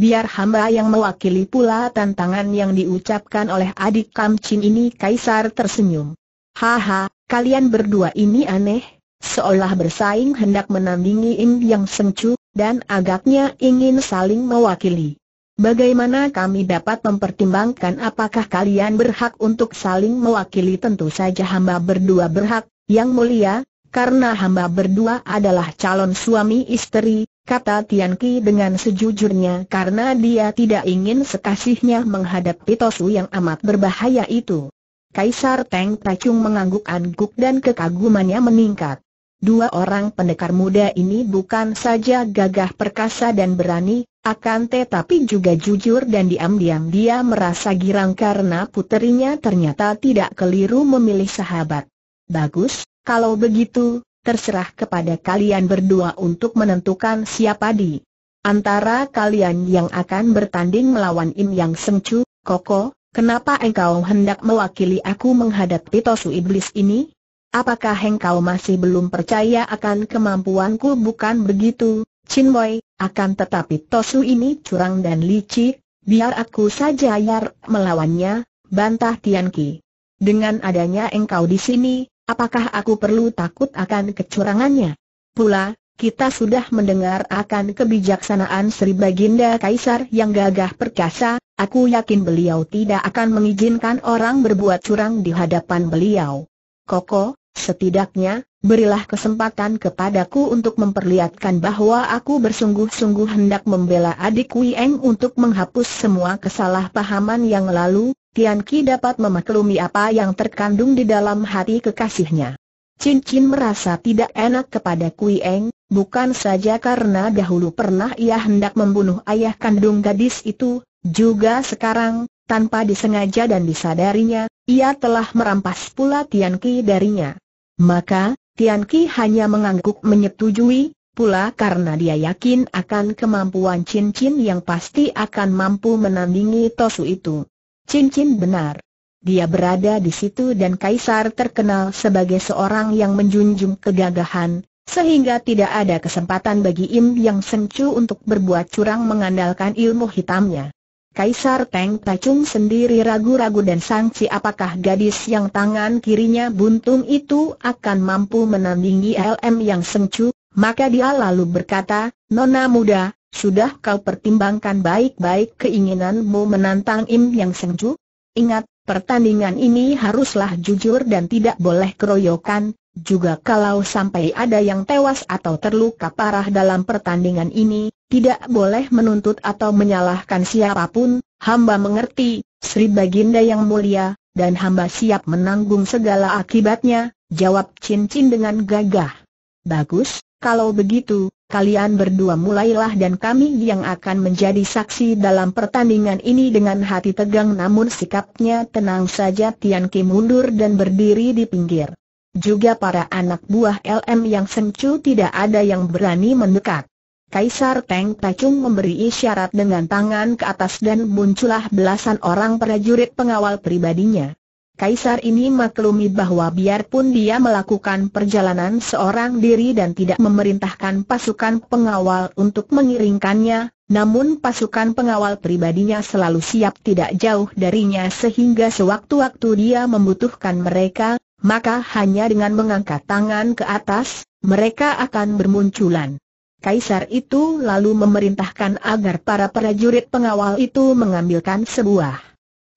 biar hamba yang mewakili pula tantangan yang diucapkan oleh adik Kamcin ini Kaisar tersenyum. Haha, kalian berdua ini aneh, seolah bersaing hendak menandingi Ing Yang Sengcu, dan agaknya ingin saling mewakili. Bagaimana kami dapat mempertimbangkan apakah kalian berhak untuk saling mewakili tentu saja hamba berdua berhak, yang mulia, karena hamba berdua adalah calon suami istri, kata Tian Ki dengan sejujurnya karena dia tidak ingin sekasihnya menghadap Tosu yang amat berbahaya itu. Kaisar Teng Tacung mengangguk-angguk dan kekagumannya meningkat. Dua orang pendekar muda ini bukan saja gagah perkasa dan berani, akan tetapi juga jujur dan diam-diam dia merasa girang karena puterinya ternyata tidak keliru memilih sahabat. Bagus, kalau begitu, terserah kepada kalian berdua untuk menentukan siapa di antara kalian yang akan bertanding melawan Im Yang Sengcu, Koko, kenapa engkau hendak mewakili aku menghadapi Tosu Iblis ini? Apakah engkau masih belum percaya akan kemampuanku bukan begitu, Chin Boy, akan tetapi Tosu ini curang dan licik, biar aku saja yar melawannya, bantah Tian Ki. Dengan adanya engkau di sini, Apakah aku perlu takut akan kecurangannya? Pula, kita sudah mendengar akan kebijaksanaan Sri Baginda Kaisar yang gagah perkasa, aku yakin beliau tidak akan mengizinkan orang berbuat curang di hadapan beliau. Koko, setidaknya, berilah kesempatan kepadaku untuk memperlihatkan bahwa aku bersungguh-sungguh hendak membela adik Wieng untuk menghapus semua kesalahpahaman yang lalu, Tian Ki dapat memaklumi apa yang terkandung di dalam hati kekasihnya. Cincin merasa tidak enak kepada Kui Eng, bukan saja karena dahulu pernah ia hendak membunuh ayah kandung gadis itu, juga sekarang, tanpa disengaja dan disadarinya, ia telah merampas pula Tian Ki darinya. Maka, Tian Ki hanya mengangguk menyetujui, pula karena dia yakin akan kemampuan cincin yang pasti akan mampu menandingi Tosu itu. Cincin benar. Dia berada di situ dan Kaisar terkenal sebagai seorang yang menjunjung kegagahan, sehingga tidak ada kesempatan bagi Im Yang Sencu untuk berbuat curang mengandalkan ilmu hitamnya. Kaisar Teng Tacung sendiri ragu-ragu dan sangsi apakah gadis yang tangan kirinya buntung itu akan mampu menandingi LM yang sengcu, maka dia lalu berkata, Nona muda, sudah kau pertimbangkan baik-baik keinginanmu menantang Im yang sengcu? Ingat, pertandingan ini haruslah jujur dan tidak boleh keroyokan, juga kalau sampai ada yang tewas atau terluka parah dalam pertandingan ini, tidak boleh menuntut atau menyalahkan siapapun, hamba mengerti, Sri Baginda yang mulia, dan hamba siap menanggung segala akibatnya, jawab cincin dengan gagah. Bagus, kalau begitu, kalian berdua mulailah dan kami yang akan menjadi saksi dalam pertandingan ini dengan hati tegang namun sikapnya tenang saja Tian Kim mundur dan berdiri di pinggir. Juga para anak buah LM yang sencu tidak ada yang berani mendekat. Kaisar Teng Tacung memberi isyarat dengan tangan ke atas dan muncullah belasan orang prajurit pengawal pribadinya. Kaisar ini maklumi bahwa biarpun dia melakukan perjalanan seorang diri dan tidak memerintahkan pasukan pengawal untuk mengiringkannya, namun pasukan pengawal pribadinya selalu siap tidak jauh darinya sehingga sewaktu-waktu dia membutuhkan mereka, maka hanya dengan mengangkat tangan ke atas, mereka akan bermunculan. Kaisar itu lalu memerintahkan agar para prajurit pengawal itu mengambilkan sebuah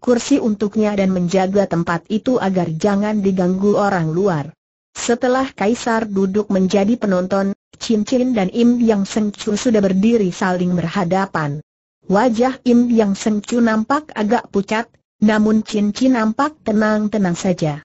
kursi untuknya dan menjaga tempat itu agar jangan diganggu orang luar. Setelah Kaisar duduk menjadi penonton, Chin Chin dan Im Yang Seng Chu sudah berdiri saling berhadapan. Wajah Im Yang Seng Chu nampak agak pucat, namun Chin Chin nampak tenang-tenang saja.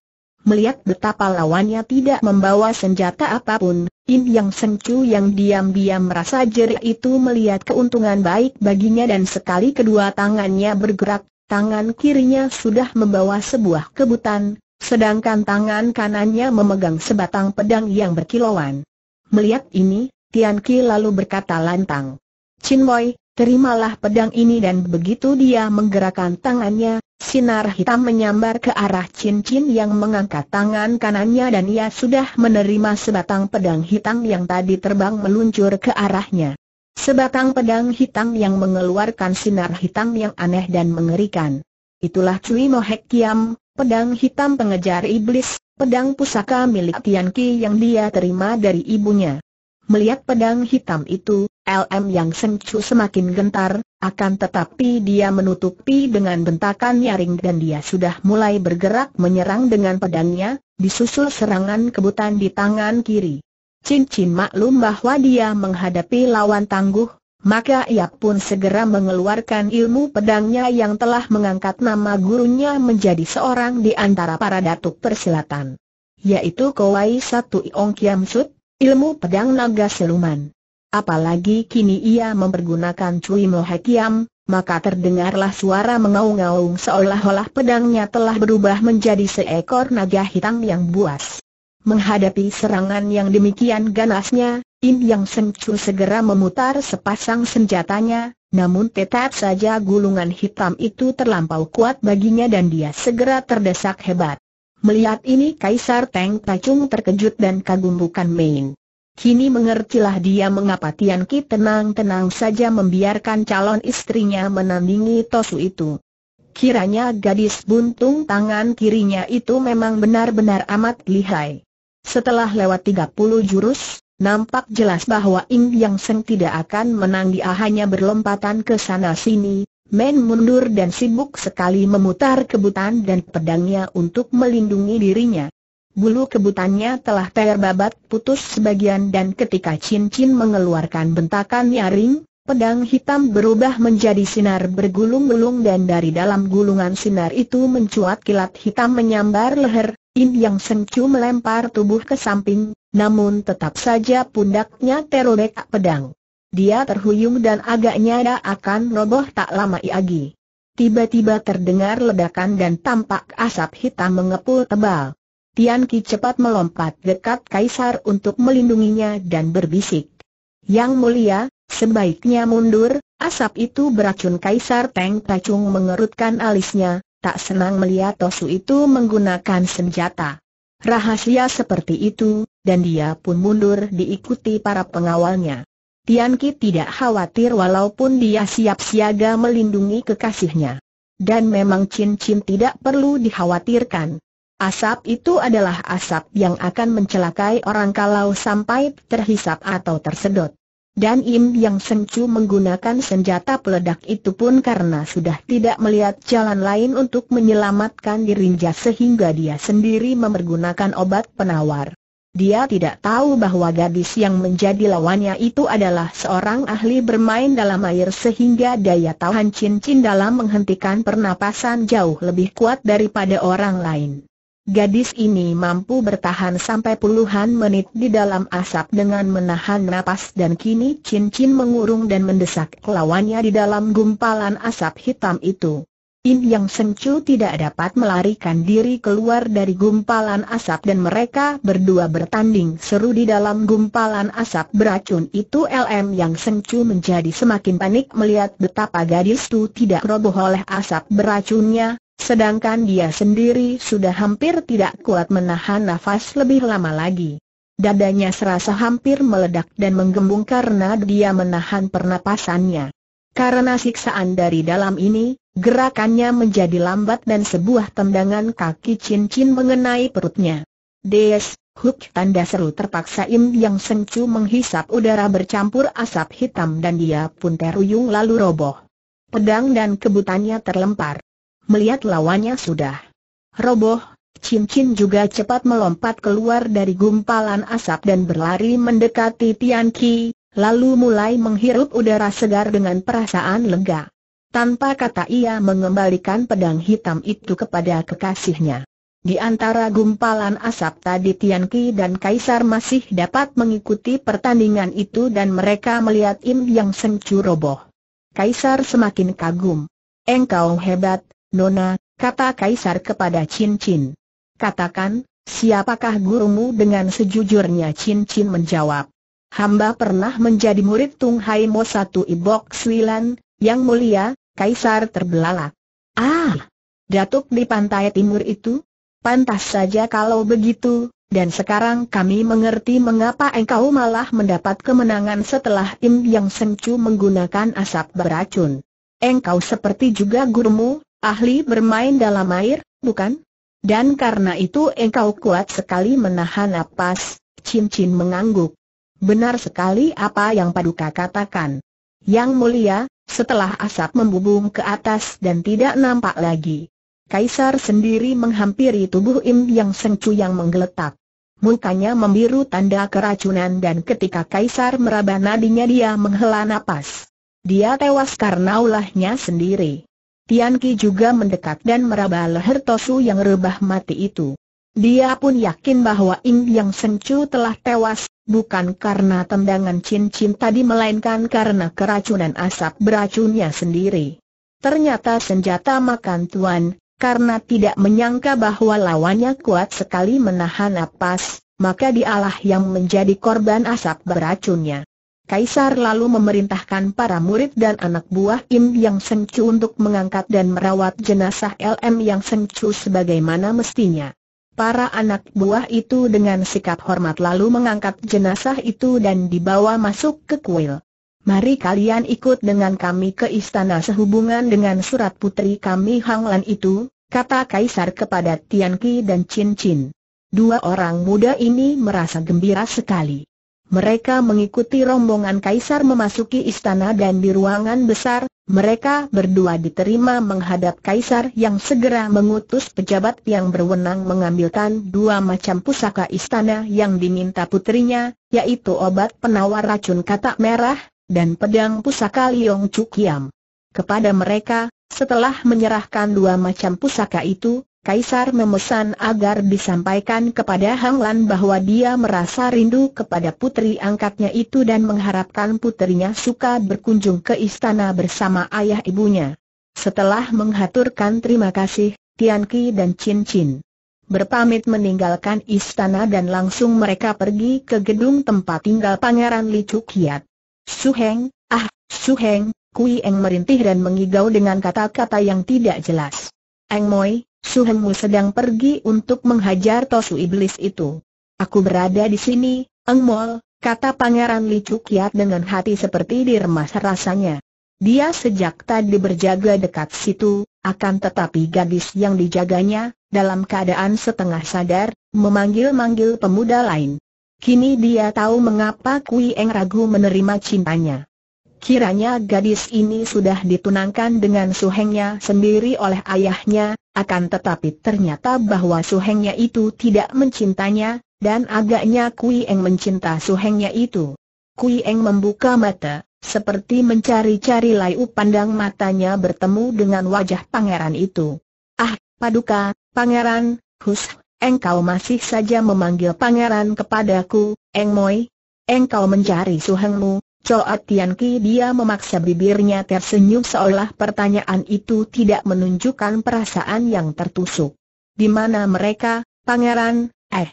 Melihat betapa lawannya tidak membawa senjata apapun, Im Yang Sencu yang diam-diam merasa jerik itu melihat keuntungan baik baginya dan sekali kedua tangannya bergerak, tangan kirinya sudah membawa sebuah kebutan, sedangkan tangan kanannya memegang sebatang pedang yang berkilauan. Melihat ini, Tian Ki lalu berkata lantang, Chin Moy terimalah pedang ini dan begitu dia menggerakkan tangannya, sinar hitam menyambar ke arah cincin yang mengangkat tangan kanannya dan ia sudah menerima sebatang pedang hitam yang tadi terbang meluncur ke arahnya. Sebatang pedang hitam yang mengeluarkan sinar hitam yang aneh dan mengerikan. Itulah Cui Mohek Kiam, pedang hitam pengejar iblis, pedang pusaka milik Tian Ki yang dia terima dari ibunya. Melihat pedang hitam itu, LM yang sengcu semakin gentar, akan tetapi dia menutupi dengan bentakan nyaring dan dia sudah mulai bergerak menyerang dengan pedangnya, disusul serangan kebutan di tangan kiri. Cincin maklum bahwa dia menghadapi lawan tangguh, maka ia pun segera mengeluarkan ilmu pedangnya yang telah mengangkat nama gurunya menjadi seorang di antara para datuk persilatan. Yaitu Kowai Satu Iong Kiam Sut, ilmu pedang naga seluman. Apalagi kini ia mempergunakan Cui Mo Hekiam, maka terdengarlah suara mengaung-aung seolah-olah pedangnya telah berubah menjadi seekor naga hitam yang buas. Menghadapi serangan yang demikian ganasnya, In Yang Sencu segera memutar sepasang senjatanya, namun tetap saja gulungan hitam itu terlampau kuat baginya dan dia segera terdesak hebat. Melihat ini Kaisar Teng Pacung terkejut dan kagum bukan main. Kini mengertilah dia mengapa Tian Ki tenang-tenang saja membiarkan calon istrinya menandingi Tosu itu. Kiranya gadis buntung tangan kirinya itu memang benar-benar amat lihai. Setelah lewat 30 jurus, nampak jelas bahwa Ing Yang Seng tidak akan menang dia hanya berlompatan ke sana-sini, men mundur dan sibuk sekali memutar kebutan dan pedangnya untuk melindungi dirinya bulu kebutannya telah terbabat putus sebagian dan ketika cincin mengeluarkan bentakan nyaring, pedang hitam berubah menjadi sinar bergulung-gulung dan dari dalam gulungan sinar itu mencuat kilat hitam menyambar leher, In Yang Sengcu melempar tubuh ke samping, namun tetap saja pundaknya terobek pedang. Dia terhuyung dan agaknya dia akan roboh tak lama lagi. Tiba-tiba terdengar ledakan dan tampak asap hitam mengepul tebal. Tian Ki cepat melompat dekat Kaisar untuk melindunginya dan berbisik. Yang mulia, sebaiknya mundur, asap itu beracun Kaisar Teng Tacung mengerutkan alisnya, tak senang melihat Tosu itu menggunakan senjata. Rahasia seperti itu, dan dia pun mundur diikuti para pengawalnya. Tian Ki tidak khawatir walaupun dia siap siaga melindungi kekasihnya. Dan memang cincin tidak perlu dikhawatirkan. Asap itu adalah asap yang akan mencelakai orang kalau sampai terhisap atau tersedot. Dan Im Yang Sengcu menggunakan senjata peledak itu pun karena sudah tidak melihat jalan lain untuk menyelamatkan dirinya sehingga dia sendiri memergunakan obat penawar. Dia tidak tahu bahwa gadis yang menjadi lawannya itu adalah seorang ahli bermain dalam air sehingga daya tahan cincin dalam menghentikan pernapasan jauh lebih kuat daripada orang lain. Gadis ini mampu bertahan sampai puluhan menit di dalam asap dengan menahan napas dan kini cincin mengurung dan mendesak lawannya di dalam gumpalan asap hitam itu. In yang sengcu tidak dapat melarikan diri keluar dari gumpalan asap dan mereka berdua bertanding seru di dalam gumpalan asap beracun itu LM yang sengcu menjadi semakin panik melihat betapa gadis itu tidak roboh oleh asap beracunnya, Sedangkan dia sendiri sudah hampir tidak kuat menahan nafas lebih lama lagi. Dadanya serasa hampir meledak dan menggembung karena dia menahan pernapasannya. Karena siksaan dari dalam ini, gerakannya menjadi lambat dan sebuah tendangan kaki cincin mengenai perutnya. Des, huk tanda seru terpaksa Im Yang Sengcu menghisap udara bercampur asap hitam dan dia pun teruyung lalu roboh. Pedang dan kebutannya terlempar melihat lawannya sudah roboh, cincin juga cepat melompat keluar dari gumpalan asap dan berlari mendekati Tianqi, lalu mulai menghirup udara segar dengan perasaan lega. Tanpa kata ia mengembalikan pedang hitam itu kepada kekasihnya. Di antara gumpalan asap tadi Tian Ki dan Kaisar masih dapat mengikuti pertandingan itu dan mereka melihat Im Yang Sengcu roboh. Kaisar semakin kagum. Engkau hebat, Nona, kata Kaisar kepada Cincin. Katakan, siapakah gurumu dengan sejujurnya Cincin menjawab. Hamba pernah menjadi murid Tung Hai Mo Satu Ibok Swilan, yang mulia, Kaisar terbelalak. Ah, Datuk di pantai timur itu? Pantas saja kalau begitu, dan sekarang kami mengerti mengapa engkau malah mendapat kemenangan setelah Im Yang sengcu menggunakan asap beracun. Engkau seperti juga gurumu, Ahli bermain dalam air, bukan? Dan karena itu engkau kuat sekali menahan napas, cincin mengangguk. Benar sekali apa yang Paduka katakan. Yang mulia, setelah asap membubung ke atas dan tidak nampak lagi. Kaisar sendiri menghampiri tubuh Im Yang Sengcu yang menggeletak. Mukanya membiru tanda keracunan dan ketika Kaisar meraba nadinya dia menghela napas. Dia tewas karena ulahnya sendiri. Tian Ki juga mendekat dan meraba leher Tosu yang rebah mati itu. Dia pun yakin bahwa Im Yang Sencu telah tewas, bukan karena tendangan cincin tadi melainkan karena keracunan asap beracunnya sendiri. Ternyata senjata makan tuan, karena tidak menyangka bahwa lawannya kuat sekali menahan napas, maka dialah yang menjadi korban asap beracunnya. Kaisar lalu memerintahkan para murid dan anak buah Im Yang Sengcu untuk mengangkat dan merawat jenazah LM Yang Sengcu sebagaimana mestinya. Para anak buah itu dengan sikap hormat lalu mengangkat jenazah itu dan dibawa masuk ke kuil. Mari kalian ikut dengan kami ke istana sehubungan dengan surat putri kami Hang Lan itu, kata Kaisar kepada Tian Ki dan Chin Chin. Dua orang muda ini merasa gembira sekali. Mereka mengikuti rombongan kaisar memasuki istana dan di ruangan besar, mereka berdua diterima menghadap kaisar yang segera mengutus pejabat yang berwenang mengambilkan dua macam pusaka istana yang diminta putrinya, yaitu obat penawar racun katak merah, dan pedang pusaka Liong Chukiam. Kepada mereka, setelah menyerahkan dua macam pusaka itu, Kaisar memesan agar disampaikan kepada Hang Lan bahwa dia merasa rindu kepada putri angkatnya itu dan mengharapkan putrinya suka berkunjung ke istana bersama ayah ibunya. Setelah menghaturkan terima kasih, Tian Ki dan Chin Chin berpamit meninggalkan istana dan langsung mereka pergi ke gedung tempat tinggal Pangeran Li Chukiat. Su Heng, ah, Su Heng, Kui Eng merintih dan mengigau dengan kata-kata yang tidak jelas. Eng Moi, Suhengmu sedang pergi untuk menghajar tosu iblis itu. Aku berada di sini, Eng kata Pangeran Li dengan hati seperti diremas rasanya. Dia sejak tadi berjaga dekat situ, akan tetapi gadis yang dijaganya, dalam keadaan setengah sadar, memanggil-manggil pemuda lain. Kini dia tahu mengapa Kui Eng ragu menerima cintanya. Kiranya gadis ini sudah ditunangkan dengan suhengnya sendiri oleh ayahnya, akan tetapi ternyata bahwa suhengnya itu tidak mencintanya, dan agaknya Kui Eng mencinta suhengnya itu. Kui Eng membuka mata, seperti mencari-cari layu pandang matanya bertemu dengan wajah pangeran itu. Ah, paduka, pangeran, hus, engkau masih saja memanggil pangeran kepadaku, Eng Moi. Engkau mencari suhengmu, Coa dia memaksa bibirnya tersenyum seolah pertanyaan itu tidak menunjukkan perasaan yang tertusuk. Di mana mereka, pangeran, eh,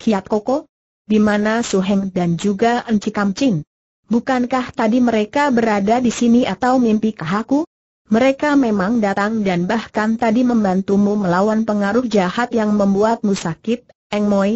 Kiat Koko? Di mana Suheng dan juga Enci Kamcin? Bukankah tadi mereka berada di sini atau mimpi aku? Mereka memang datang dan bahkan tadi membantumu melawan pengaruh jahat yang membuatmu sakit, Eng Moi,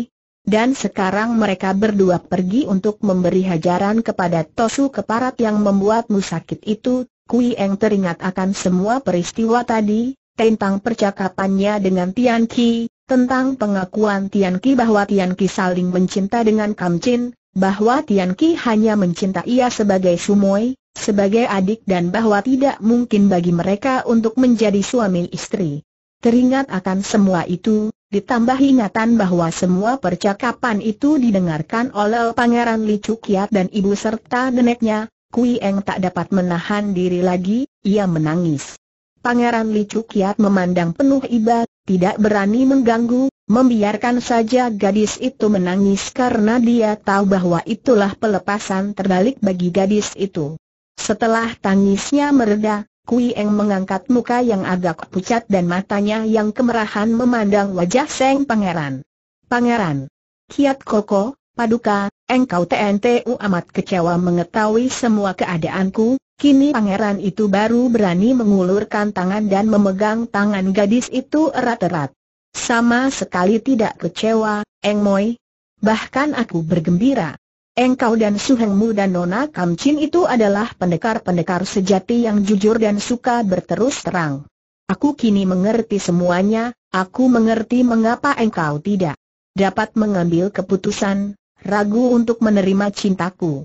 dan sekarang mereka berdua pergi untuk memberi hajaran kepada Tosu Keparat yang membuatmu sakit itu, Kui Eng teringat akan semua peristiwa tadi, tentang percakapannya dengan Tian Ki, tentang pengakuan Tian Ki bahwa Tian Ki saling mencinta dengan Kam Chin, bahwa Tian Ki hanya mencinta ia sebagai sumoi, sebagai adik dan bahwa tidak mungkin bagi mereka untuk menjadi suami istri. Teringat akan semua itu, Ditambah ingatan bahwa semua percakapan itu didengarkan oleh Pangeran Li Cukiat dan ibu serta neneknya, Kui Eng tak dapat menahan diri lagi, ia menangis. Pangeran Li Cukiat memandang penuh iba, tidak berani mengganggu, membiarkan saja gadis itu menangis karena dia tahu bahwa itulah pelepasan terbalik bagi gadis itu. Setelah tangisnya mereda, Kui Eng mengangkat muka yang agak pucat dan matanya yang kemerahan memandang wajah Seng Pangeran. Pangeran. Kiat Koko, Paduka, engkau TNTU amat kecewa mengetahui semua keadaanku, kini pangeran itu baru berani mengulurkan tangan dan memegang tangan gadis itu erat-erat. Sama sekali tidak kecewa, Eng Moi. Bahkan aku bergembira. Engkau dan Suhengmu dan Nona Kamcin itu adalah pendekar-pendekar sejati yang jujur dan suka berterus terang. Aku kini mengerti semuanya, aku mengerti mengapa engkau tidak dapat mengambil keputusan, ragu untuk menerima cintaku.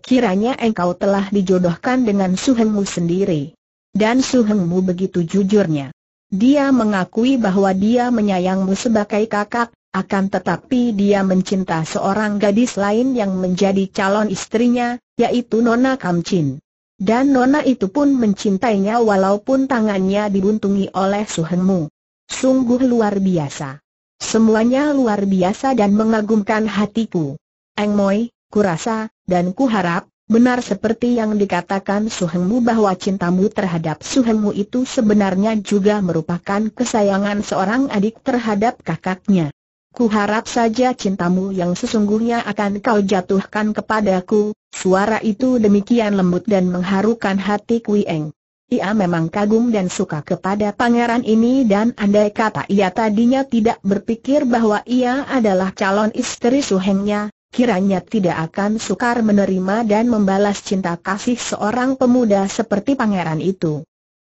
Kiranya engkau telah dijodohkan dengan Suhengmu sendiri. Dan Suhengmu begitu jujurnya. Dia mengakui bahwa dia menyayangmu sebagai kakak, akan tetapi dia mencinta seorang gadis lain yang menjadi calon istrinya, yaitu Nona Kamchin. Dan Nona itu pun mencintainya walaupun tangannya dibuntungi oleh Suhengmu. Sungguh luar biasa. Semuanya luar biasa dan mengagumkan hatiku. Eng Moi, kurasa, dan kuharap, benar seperti yang dikatakan Suhengmu bahwa cintamu terhadap Suhengmu itu sebenarnya juga merupakan kesayangan seorang adik terhadap kakaknya. Ku harap saja cintamu yang sesungguhnya akan kau jatuhkan kepadaku. Suara itu demikian lembut dan mengharukan hati Kui Eng. Ia memang kagum dan suka kepada pangeran ini dan andai kata ia tadinya tidak berpikir bahwa ia adalah calon istri suhengnya, kiranya tidak akan sukar menerima dan membalas cinta kasih seorang pemuda seperti pangeran itu.